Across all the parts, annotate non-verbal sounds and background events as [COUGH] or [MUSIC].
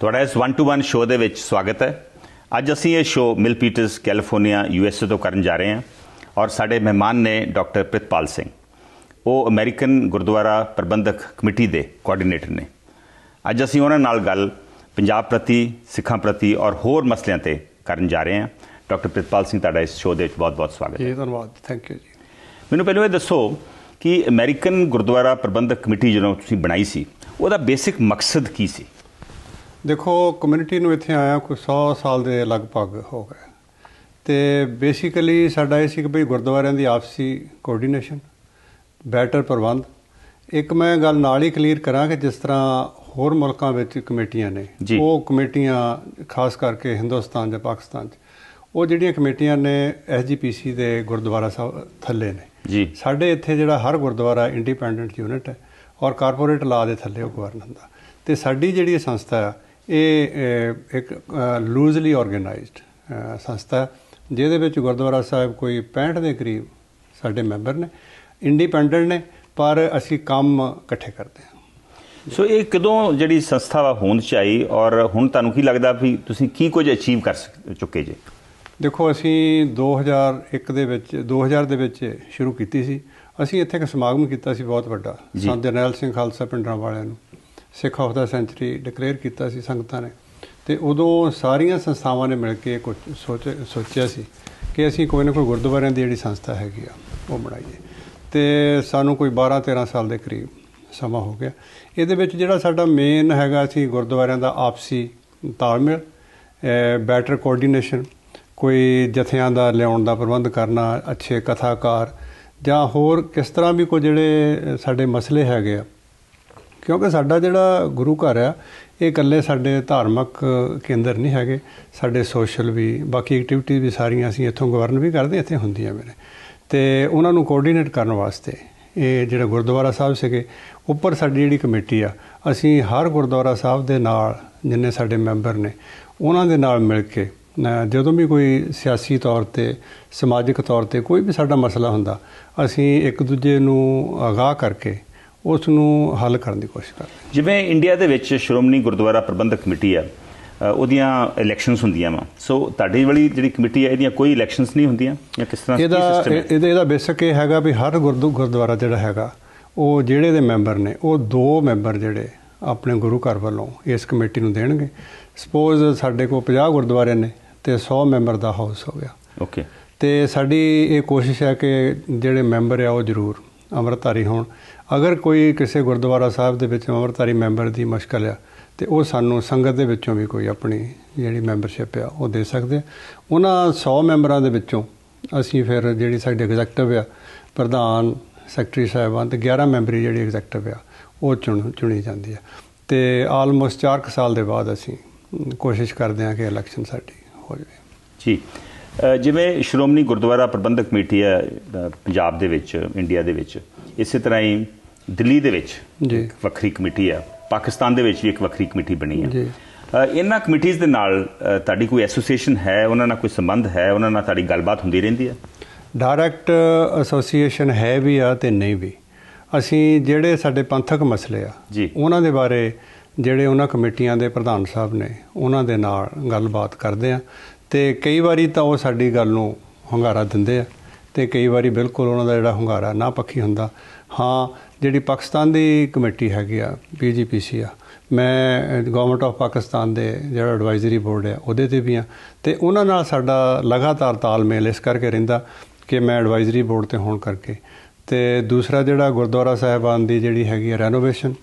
ਤੁਹਾਡਾ ਇਸ 1 to 1 show ਦੇ ਵਿੱਚ ਸਵਾਗਤ ਹੈ ਅੱਜ ਅਸੀਂ ਇਹ show Milpitas California U S ਤੋਂ ਕਰਨ ਜਾ ਰਹੇ ਹਾਂ ਔਰ ਸਾਡੇ ਮਹਿਮਾਨ ਨੇ ਡਾਕਟਰ ਪ੍ਰਿਤਪਾਲ ਸਿੰਘ ਉਹ ਅਮਰੀਕਨ ਗੁਰਦੁਆਰਾ ਪ੍ਰਬੰਧਕ ਕਮੇਟੀ ਦੇ ਕੋਆਰਡੀਨੇਟਰ ਨੇ ਅੱਜ ਅਸੀਂ ਉਹਨਾਂ ਨਾਲ ਗੱਲ ਪੰਜਾਬ ਪ੍ਰਤੀ ਸਿੱਖਾਂ ਪ੍ਰਤੀ ਔਰ ਹੋਰ ਮਸਲਿਆਂ ਤੇ ਕਰਨ ਜਾ ਰਹੇ ਹਾਂ ਡਾਕਟਰ ਪ੍ਰਿਤਪਾਲ ਸਿੰਘ ਤੁਹਾਡਾ ਇਸ ਸ਼ੋਅ ਦੇ ਵਿੱਚ ਬਹੁਤ-ਬਹੁਤ ਸਵਾਗਤ ਹੈ ਜੀ ਧੰਨਵਾਦ ਥੈਂਕ ਯੂ ਜੀ ਮੈਨੂੰ ਪਹਿਲਾਂ ਇਹ ਦੱਸੋ ਕਿ ਅਮਰੀਕਨ ਗੁਰਦੁਆਰਾ ਪ੍ਰਬੰਧਕ ਕਮੇਟੀ ਜਿਹੜਾ ਤੁਸੀਂ ਬਣਾਈ ਸੀ ਉਹਦਾ ਬੇਸਿਕ ਮਕਸਦ ਕੀ ਸੀ ਦੇਖੋ ਕਮਿਊਨਿਟੀ ਨੂੰ ਇੱਥੇ ਆਇਆ ਕੋਈ 100 ਸਾਲ ਦੇ ਲਗਭਗ ਹੋ ਗਏ ਤੇ ਬੇਸਿਕਲੀ ਸਾਡਾ ਇਹ ਸੀ ਕਿ ਭਈ ਗੁਰਦੁਆਰਿਆਂ ਦੀ ਆਪਸੀ ਕੋਆਰਡੀਨੇਸ਼ਨ ਬੈਟਰ ਪ੍ਰਬੰਧ ਇੱਕ ਮੈਂ ਗੱਲ ਨਾਲ ਹੀ ਕਲੀਅਰ ਕਰਾਂ ਕਿ ਜਿਸ ਤਰ੍ਹਾਂ ਹੋਰ ਮੁਲਕਾਂ ਵਿੱਚ ਕਮੇਟੀਆਂ ਨੇ ਉਹ ਕਮੇਟੀਆਂ ਖਾਸ ਕਰਕੇ ਹਿੰਦੁਸਤਾਨ ਜਾਂ ਪਾਕਿਸਤਾਨ 'ਚ ਉਹ ਜਿਹੜੀਆਂ ਕਮੇਟੀਆਂ ਨੇ ਐਸਜੀਪੀਸੀ ਦੇ ਗੁਰਦੁਆਰਾ ਸਾਹਿਬ ਥੱਲੇ ਨੇ ਜੀ ਸਾਡੇ ਇੱਥੇ ਜਿਹੜਾ ਹਰ ਗੁਰਦੁਆਰਾ ਇੰਡੀਪੈਂਡੈਂਟ ਯੂਨਿਟ ਹੈ ਔਰ ਕਾਰਪੋਰੇਟ ਲਾ ਦੇ ਥੱਲੇ ਉਹ ਗਵਰਨਰ ਦਾ ਤੇ ਸਾਡੀ ਜਿਹੜੀ ਸੰਸਥਾ ਹੈ ਇਹ ਇੱਕ ਲੂਜ਼ਲੀ ਆਰਗੇਨਾਈਜ਼ਡ ਸੰਸਥਾ ਜਿਹਦੇ ਵਿੱਚ ਗੁਰਦੁਆਰਾ ਸਾਹਿਬ ਕੋਈ 65 ਦੇ ਕਰੀਬ ਸਾਡੇ ਮੈਂਬਰ ਨੇ ਇੰਡੀਪੈਂਡੈਂਟ ਨੇ ਪਰ ਅਸੀਂ ਕੰਮ ਇਕੱਠੇ ਕਰਦੇ ਹਾਂ ਸੋ ਇਹ ਕਦੋਂ ਜਿਹੜੀ ਸੰਸਥਾ ਵਾ ਹੋਂਦ ਚ ਆਈ ਔਰ ਹੁਣ ਤੁਹਾਨੂੰ ਕੀ ਲੱਗਦਾ ਵੀ ਤੁਸੀਂ ਕੀ ਕੁਝ ਅਚੀਵ ਕਰ ਚੁੱਕੇ ਜੇ ਦੇਖੋ ਅਸੀਂ 2001 ਦੇ ਵਿੱਚ 2000 ਦੇ ਵਿੱਚ ਸ਼ੁਰੂ ਕੀਤੀ ਸੀ ਅਸੀਂ ਇੱਥੇ ਇੱਕ ਸਮਾਗਮ ਕੀਤਾ ਸੀ ਬਹੁਤ ਵੱਡਾ ਸੰਤ ਜਰਨੈਲ ਸਿੰਘ ਖਾਲਸਾ ਪਿੰਡਾਂ ਵਾਲਿਆਂ ਨੂੰ Sikh of the century declare ਕੀਤਾ ਸੀ ਸੰਗਤਾਂ ਨੇ ਤੇ ਉਦੋਂ ਸਾਰੀਆਂ ਸੰਸਥਾਵਾਂ ਨੇ ਮਿਲ ਕੇ ਕੁਝ ਸੋਚਿਆ ਸੀ ਕਿ ਅਸੀਂ ਕੋਈ ਨਾ ਕੋਈ ਗੁਰਦੁਆਰਿਆਂ ਦੀ ਜਿਹੜੀ ਸੰਸਥਾ ਹੈਗੀ ਆ ਉਹ ਬਣਾਈਏ ਤੇ ਸਾਨੂੰ ਕੋਈ 12 13 ਸਾਲ ਦੇ ਕਰੀਬ ਸਮਾਂ ਹੋ ਗਿਆ ਇਹਦੇ ਵਿੱਚ ਜਿਹੜਾ ਸਾਡਾ ਮੇਨ ਹੈਗਾ ਸੀ ਗੁਰਦੁਆਰਿਆਂ ਦਾ ਆਪਸੀ ਤਾਲਮੇਲ ਬੈਟਰ ਕੋਆਰਡੀਨੇਸ਼ਨ ਕੋਈ ਜਥਿਆਂ ਦਾ ਲਿਆਉਣ ਦਾ ਪ੍ਰਬੰਧ ਕਰਨਾ ਅੱਛੇ ਕਥਾਕਾਰ ਜਾਂ ਹੋਰ ਕਿਸ ਤਰ੍ਹਾਂ ਵੀ ਕੋ ਜਿਹੜੇ ਸਾਡੇ ਮਸਲੇ ਹੈਗੇ ਆ ਕਿਉਂਕਿ ਸਾਡਾ ਜਿਹੜਾ ਗੁਰੂ ਘਰ ਆ ਇਹ ਇਕੱਲੇ ਸਾਡੇ ਧਾਰਮਿਕ ਕੇਂਦਰ ਨਹੀਂ ਹੈਗੇ ਸਾਡੇ ਸੋਸ਼ਲ ਵੀ ਬਾਕੀ ਐਕਟੀਵਿਟੀ ਵੀ ਸਾਰੀਆਂ ਅਸੀਂ ਇੱਥੋਂ ਗਵਰਨ ਵੀ ਕਰਦੇ ਇੱਥੇ ਹੁੰਦੀਆਂ ਮੇਰੇ ਤੇ ਉਹਨਾਂ ਨੂੰ ਕੋਆਰਡੀਨੇਟ ਕਰਨ ਵਾਸਤੇ ਇਹ ਜਿਹੜਾ ਗੁਰਦੁਆਰਾ ਸਾਹਿਬ ਸੀਗੇ ਉੱਪਰ ਸਾਡੀ ਜਿਹੜੀ ਕਮੇਟੀ ਆ ਅਸੀਂ ਹਰ ਗੁਰਦੁਆਰਾ ਸਾਹਿਬ ਦੇ ਨਾਲ ਜਿੰਨੇ ਸਾਡੇ ਮੈਂਬਰ ਨੇ ਉਹਨਾਂ ਦੇ ਨਾਲ ਮਿਲ ਕੇ ਜਦੋਂ ਵੀ ਕੋਈ ਸਿਆਸੀ ਤੌਰ ਤੇ ਸਮਾਜਿਕ ਤੌਰ ਤੇ ਕੋਈ ਵੀ ਸਾਡਾ ਮਸਲਾ ਹੁੰਦਾ ਅਸੀਂ ਇੱਕ ਦੂਜੇ ਨੂੰ ਆਗਾਹ ਕਰਕੇ ਉਸ ਨੂੰ ਹੱਲ ਕਰਨ ਦੀ ਕੋਸ਼ਿਸ਼ ਕਰਦੇ ਜਿਵੇਂ ਇੰਡੀਆ ਦੇ ਵਿੱਚ ਸ਼੍ਰੋਮਣੀ ਗੁਰਦੁਆਰਾ ਪ੍ਰਬੰਧਕ ਕਮੇਟੀ ਆ ਉਹਦੀਆਂ ਇਲੈਕਸ਼ਨਸ ਹੁੰਦੀਆਂ ਵਾ ਸੋ ਤੁਹਾਡੀ ਵਾਲੀ ਜਿਹੜੀ ਕਮੇਟੀ ਹੈ ਇਹਦੀਆਂ ਕੋਈ ਇਲੈਕਸ਼ਨਸ ਨਹੀਂ ਹੁੰਦੀਆਂ ਜਾਂ ਕਿਸ ਤਰ੍ਹਾਂ ਦਾ ਸਿਸਟਮ ਹੈ ਇਹਦਾ ਇਹਦਾ ਬੇਸਿਕ ਇਹ ਹੈਗਾ ਵੀ ਹਰ ਗੁਰਦੁਆਰਾ ਜਿਹੜਾ ਹੈਗਾ ਉਹ ਜਿਹੜੇ ਦੇ ਮੈਂਬਰ ਨੇ ਉਹ ਦੋ ਮੈਂਬਰ ਜਿਹੜੇ ਆਪਣੇ ਗੁਰੂ ਘਰ ਵੱਲੋਂ ਇਸ ਕਮੇਟੀ ਨੂੰ ਦੇਣਗੇ ਸਪੋਜ਼ ਸਾਡੇ ਕੋਲ 50 ਗੁਰਦੁਆਰੇ ਨੇ ਤੇ 100 ਮੈਂਬਰ ਦਾ ਹਾਊਸ ਹੋ ਗਿਆ ਓਕੇ ਤੇ ਸਾਡੀ ਇਹ ਕੋਸ਼ਿਸ਼ ਹੈ ਕਿ ਜਿਹੜੇ ਮੈਂਬਰ ਆ ਉਹ ਜ਼ਰੂਰ ਅਮਰਤਾਰੀ ਹੋਣ ਅਗਰ ਕੋਈ ਕਿਸੇ ਗੁਰਦੁਆਰਾ ਸਾਹਿਬ ਦੇ ਵਿੱਚ ਅਮਰਤਾਰੀ ਮੈਂਬਰ ਦੀ ਮਸ਼ਕਲ ਆ ਤੇ ਉਹ ਸਾਨੂੰ ਸੰਗਤ ਦੇ ਵਿੱਚੋਂ ਵੀ ਕੋਈ ਆਪਣੀ ਜਿਹੜੀ ਮੈਂਬਰਸ਼ਿਪ ਆ ਉਹ ਦੇ ਸਕਦੇ ਉਹਨਾਂ 100 ਮੈਂਬਰਾਂ ਦੇ ਵਿੱਚੋਂ ਅਸੀਂ ਫਿਰ ਜਿਹੜੀ ਸਾਡੇ ਐਗਜ਼ੈਕਟਿਵ ਆ ਪ੍ਰਧਾਨ ਸੈਕਟਰੀ ਸਾਹਿਬਾਨ ਤੇ 11 ਮੈਂਬਰੀ ਜਿਹੜੀ ਐਗਜ਼ੈਕਟਿਵ ਆ ਉਹ ਚੁਣ ਚੁਣੀ ਜਾਂਦੀ ਆ ਤੇ ਆਲਮੋਸਟ 4 ਸਾਲ ਦੇ ਬਾਅਦ ਅਸੀਂ ਕੋਸ਼ਿਸ਼ ਕਰਦੇ ਆ ਕਿ ਇਲੈਕਸ਼ਨ ਸਾਡੀ ਹੋ ਜਾਵੇ ਜੀ ਜਿਵੇਂ ਸ਼੍ਰੋਮਣੀ ਗੁਰਦੁਆਰਾ ਪ੍ਰਬੰਧਕ ਕਮੇਟੀ ਹੈ ਪੰਜਾਬ ਦੇ ਵਿੱਚ ਇੰਡੀਆ ਦੇ ਵਿੱਚ ਇਸੇ ਤਰ੍ਹਾਂ ਹੀ ਦਿੱਲੀ ਦੇ ਵਿੱਚ ਜੀ ਵੱਖਰੀ ਕਮੇਟੀ ਆ ਪਾਕਿਸਤਾਨ ਦੇ ਵਿੱਚ ਵੀ ਇੱਕ ਵੱਖਰੀ ਕਮੇਟੀ ਬਣੀ ਆ ਜੀ ਇਹਨਾਂ ਕਮੇਟੀਆਂ ਦੇ ਨਾਲ ਤੁਹਾਡੀ ਕੋਈ ਐਸੋਸੀਏਸ਼ਨ ਹੈ ਉਹਨਾਂ ਨਾਲ ਕੋਈ ਸੰਬੰਧ ਹੈ ਉਹਨਾਂ ਨਾਲ ਤੁਹਾਡੀ ਗੱਲਬਾਤ ਹੁੰਦੀ ਰਹਿੰਦੀ ਹੈ ਡਾਇਰੈਕਟ ਐਸੋਸੀਏਸ਼ਨ ਹੈ ਵੀ ਆ ਤੇ ਨਹੀਂ ਵੀ ਅਸੀਂ ਜਿਹੜੇ ਸਾਡੇ ਪੰਥਕ ਮਸਲੇ ਆ ਉਹਨਾਂ ਦੇ ਬਾਰੇ ਜਿਹੜੇ ਉਹਨਾਂ ਕਮੇਟੀਆਂ ਦੇ ਪ੍ਰਧਾਨ ਸਾਹਿਬ ਨੇ ਉਹਨਾਂ ਦੇ ਨਾਲ ਗੱਲਬਾਤ ਕਰਦੇ ਆ ਤੇ ਕਈ ਵਾਰੀ ਤਾਂ ਉਹ ਸਾਡੀ ਗੱਲ ਨੂੰ ਹੰਗਾਰਾ ਦਿੰਦੇ ਆ ਤੇ ਕਈ ਵਾਰੀ ਬਿਲਕੁਲ ਉਹਨਾਂ ਦਾ ਜਿਹੜਾ ਹੰਗਾਰਾ ਨਾ ਪੱਖੀ ਹੁੰਦਾ ਹਾਂ ਜਿਹੜੀ ਪਾਕਿਸਤਾਨ ਦੀ ਕਮੇਟੀ ਹੈਗੀ ਆ ਪੀਜੀਪੀਸੀ ਆ ਮੈਂ ਗਵਰਨਮੈਂਟ ਆਫ ਪਾਕਿਸਤਾਨ ਦੇ ਜਿਹੜਾ ਐਡਵਾਈਜ਼ਰੀ ਬੋਰਡ ਹੈ ਉਹਦੇ ਤੇ ਵੀ ਆ ਤੇ ਉਹਨਾਂ ਨਾਲ ਸਾਡਾ ਲਗਾਤਾਰ ਤਾਲਮੇਲ ਇਸ ਕਰਕੇ ਰਹਿੰਦਾ ਕਿ ਮੈਂ ਐਡਵਾਈਜ਼ਰੀ ਬੋਰਡ ਤੇ ਹੋਣ ਕਰਕੇ ਤੇ ਦੂਸਰਾ ਜਿਹੜਾ ਗੁਰਦੁਆਰਾ ਸਾਹਿਬਾਨ ਦੀ ਜਿਹੜੀ ਹੈਗੀ ਰੈਨੋਵੇਸ਼ਨ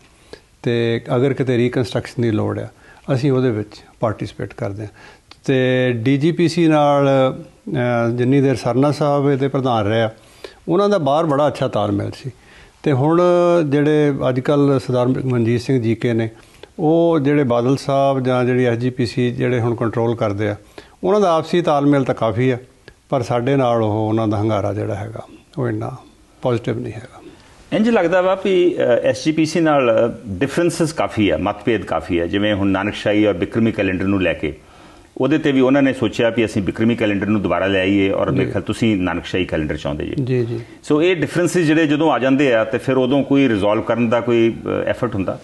ਤੇ ਅਗਰ ਕਿਤੇ ਰੀਕਨਸਟਰਕਸ਼ਨ ਦੀ ਲੋੜ ਆ ਅਸੀਂ ਉਹਦੇ ਵਿੱਚ ਪਾਰਟਿਸਿਪੇਟ ਕਰਦੇ ਆ ਤੇ ਡੀਜੀਪੀਸੀ ਨਾਲ ਜਿੰਨੀ ਦੇਰ ਸਰਨਾ ਸਾਹਿਬ ਦੇ ਪ੍ਰਧਾਨ ਰਹੇ ਆ ਉਹਨਾਂ ਦਾ ਬਾਹਰ ਬੜਾ ਅੱਛਾ ਤਾਲਮੇਲ ਸੀ ਤੇ ਹੁਣ ਜਿਹੜੇ ਅੱਜ ਕੱਲ ਸਰਦਾਰ ਮਨਜੀਤ ਸਿੰਘ ਜੀ ਕੇ ਨੇ ਉਹ ਜਿਹੜੇ ਬਾਦਲ ਸਾਹਿਬ ਜਾਂ ਜਿਹੜੀ ਐਸਜੀਪੀਸੀ ਜਿਹੜੇ ਹੁਣ ਕੰਟਰੋਲ ਕਰਦੇ ਆ ਉਹਨਾਂ ਦਾ ਆਪਸੀ ਤਾਲਮੇਲ ਤਾਂ ਕਾਫੀ ਆ ਪਰ ਸਾਡੇ ਨਾਲ ਉਹ ਉਹਨਾਂ ਦਾ ਹੰਗਾਰਾ ਜਿਹੜਾ ਹੈਗਾ ਉਹ ਇੰਨਾ ਪੋਜ਼ਿਟਿਵ ਨਹੀਂ ਹੈਗਾ ਇੰਜ ਲੱਗਦਾ ਵਾ ਵੀ ਐਸਜੀਪੀਸੀ ਨਾਲ ਡਿਫਰੈਂਸਸ ਕਾਫੀ ਆ ਮਤਭੇਦ ਕਾਫੀ ਆ ਜਿਵੇਂ ਹੁਣ ਨਾਨਕਸ਼ਾਹੀ ਔਰ ਬਿਕਰਮੀ ਕੈਲੰਡਰ ਨੂੰ ਲੈ ਕੇ ਉਹਦੇ ਤੇ ਵੀ ਉਹਨਾਂ ਨੇ ਸੋਚਿਆ ਵੀ ਅਸੀਂ ਬਿਕਰਮੀ ਕੈਲੰਡਰ ਨੂੰ ਦੁਬਾਰਾ ਲੈ ਆਈਏ ਔਰ ਮੇਰੇ ਖਿਆਲ ਤੁਸੀਂ ਨਾਨਕਸ਼ਾਹੀ ਕੈਲੰਡਰ ਚਾਹੁੰਦੇ ਜੀ ਜੀ ਜੀ ਸੋ ਇਹ ਡਿਫਰੈਂਸਿਸ ਜਿਹੜੇ ਜਦੋਂ ਆ ਜਾਂਦੇ ਆ ਤੇ ਫਿਰ ਉਦੋਂ ਕੋਈ ਰਿਜ਼ੋਲਵ ਕਰਨ ਦਾ ਕੋਈ ਐਫਰਟ ਹੁੰਦਾ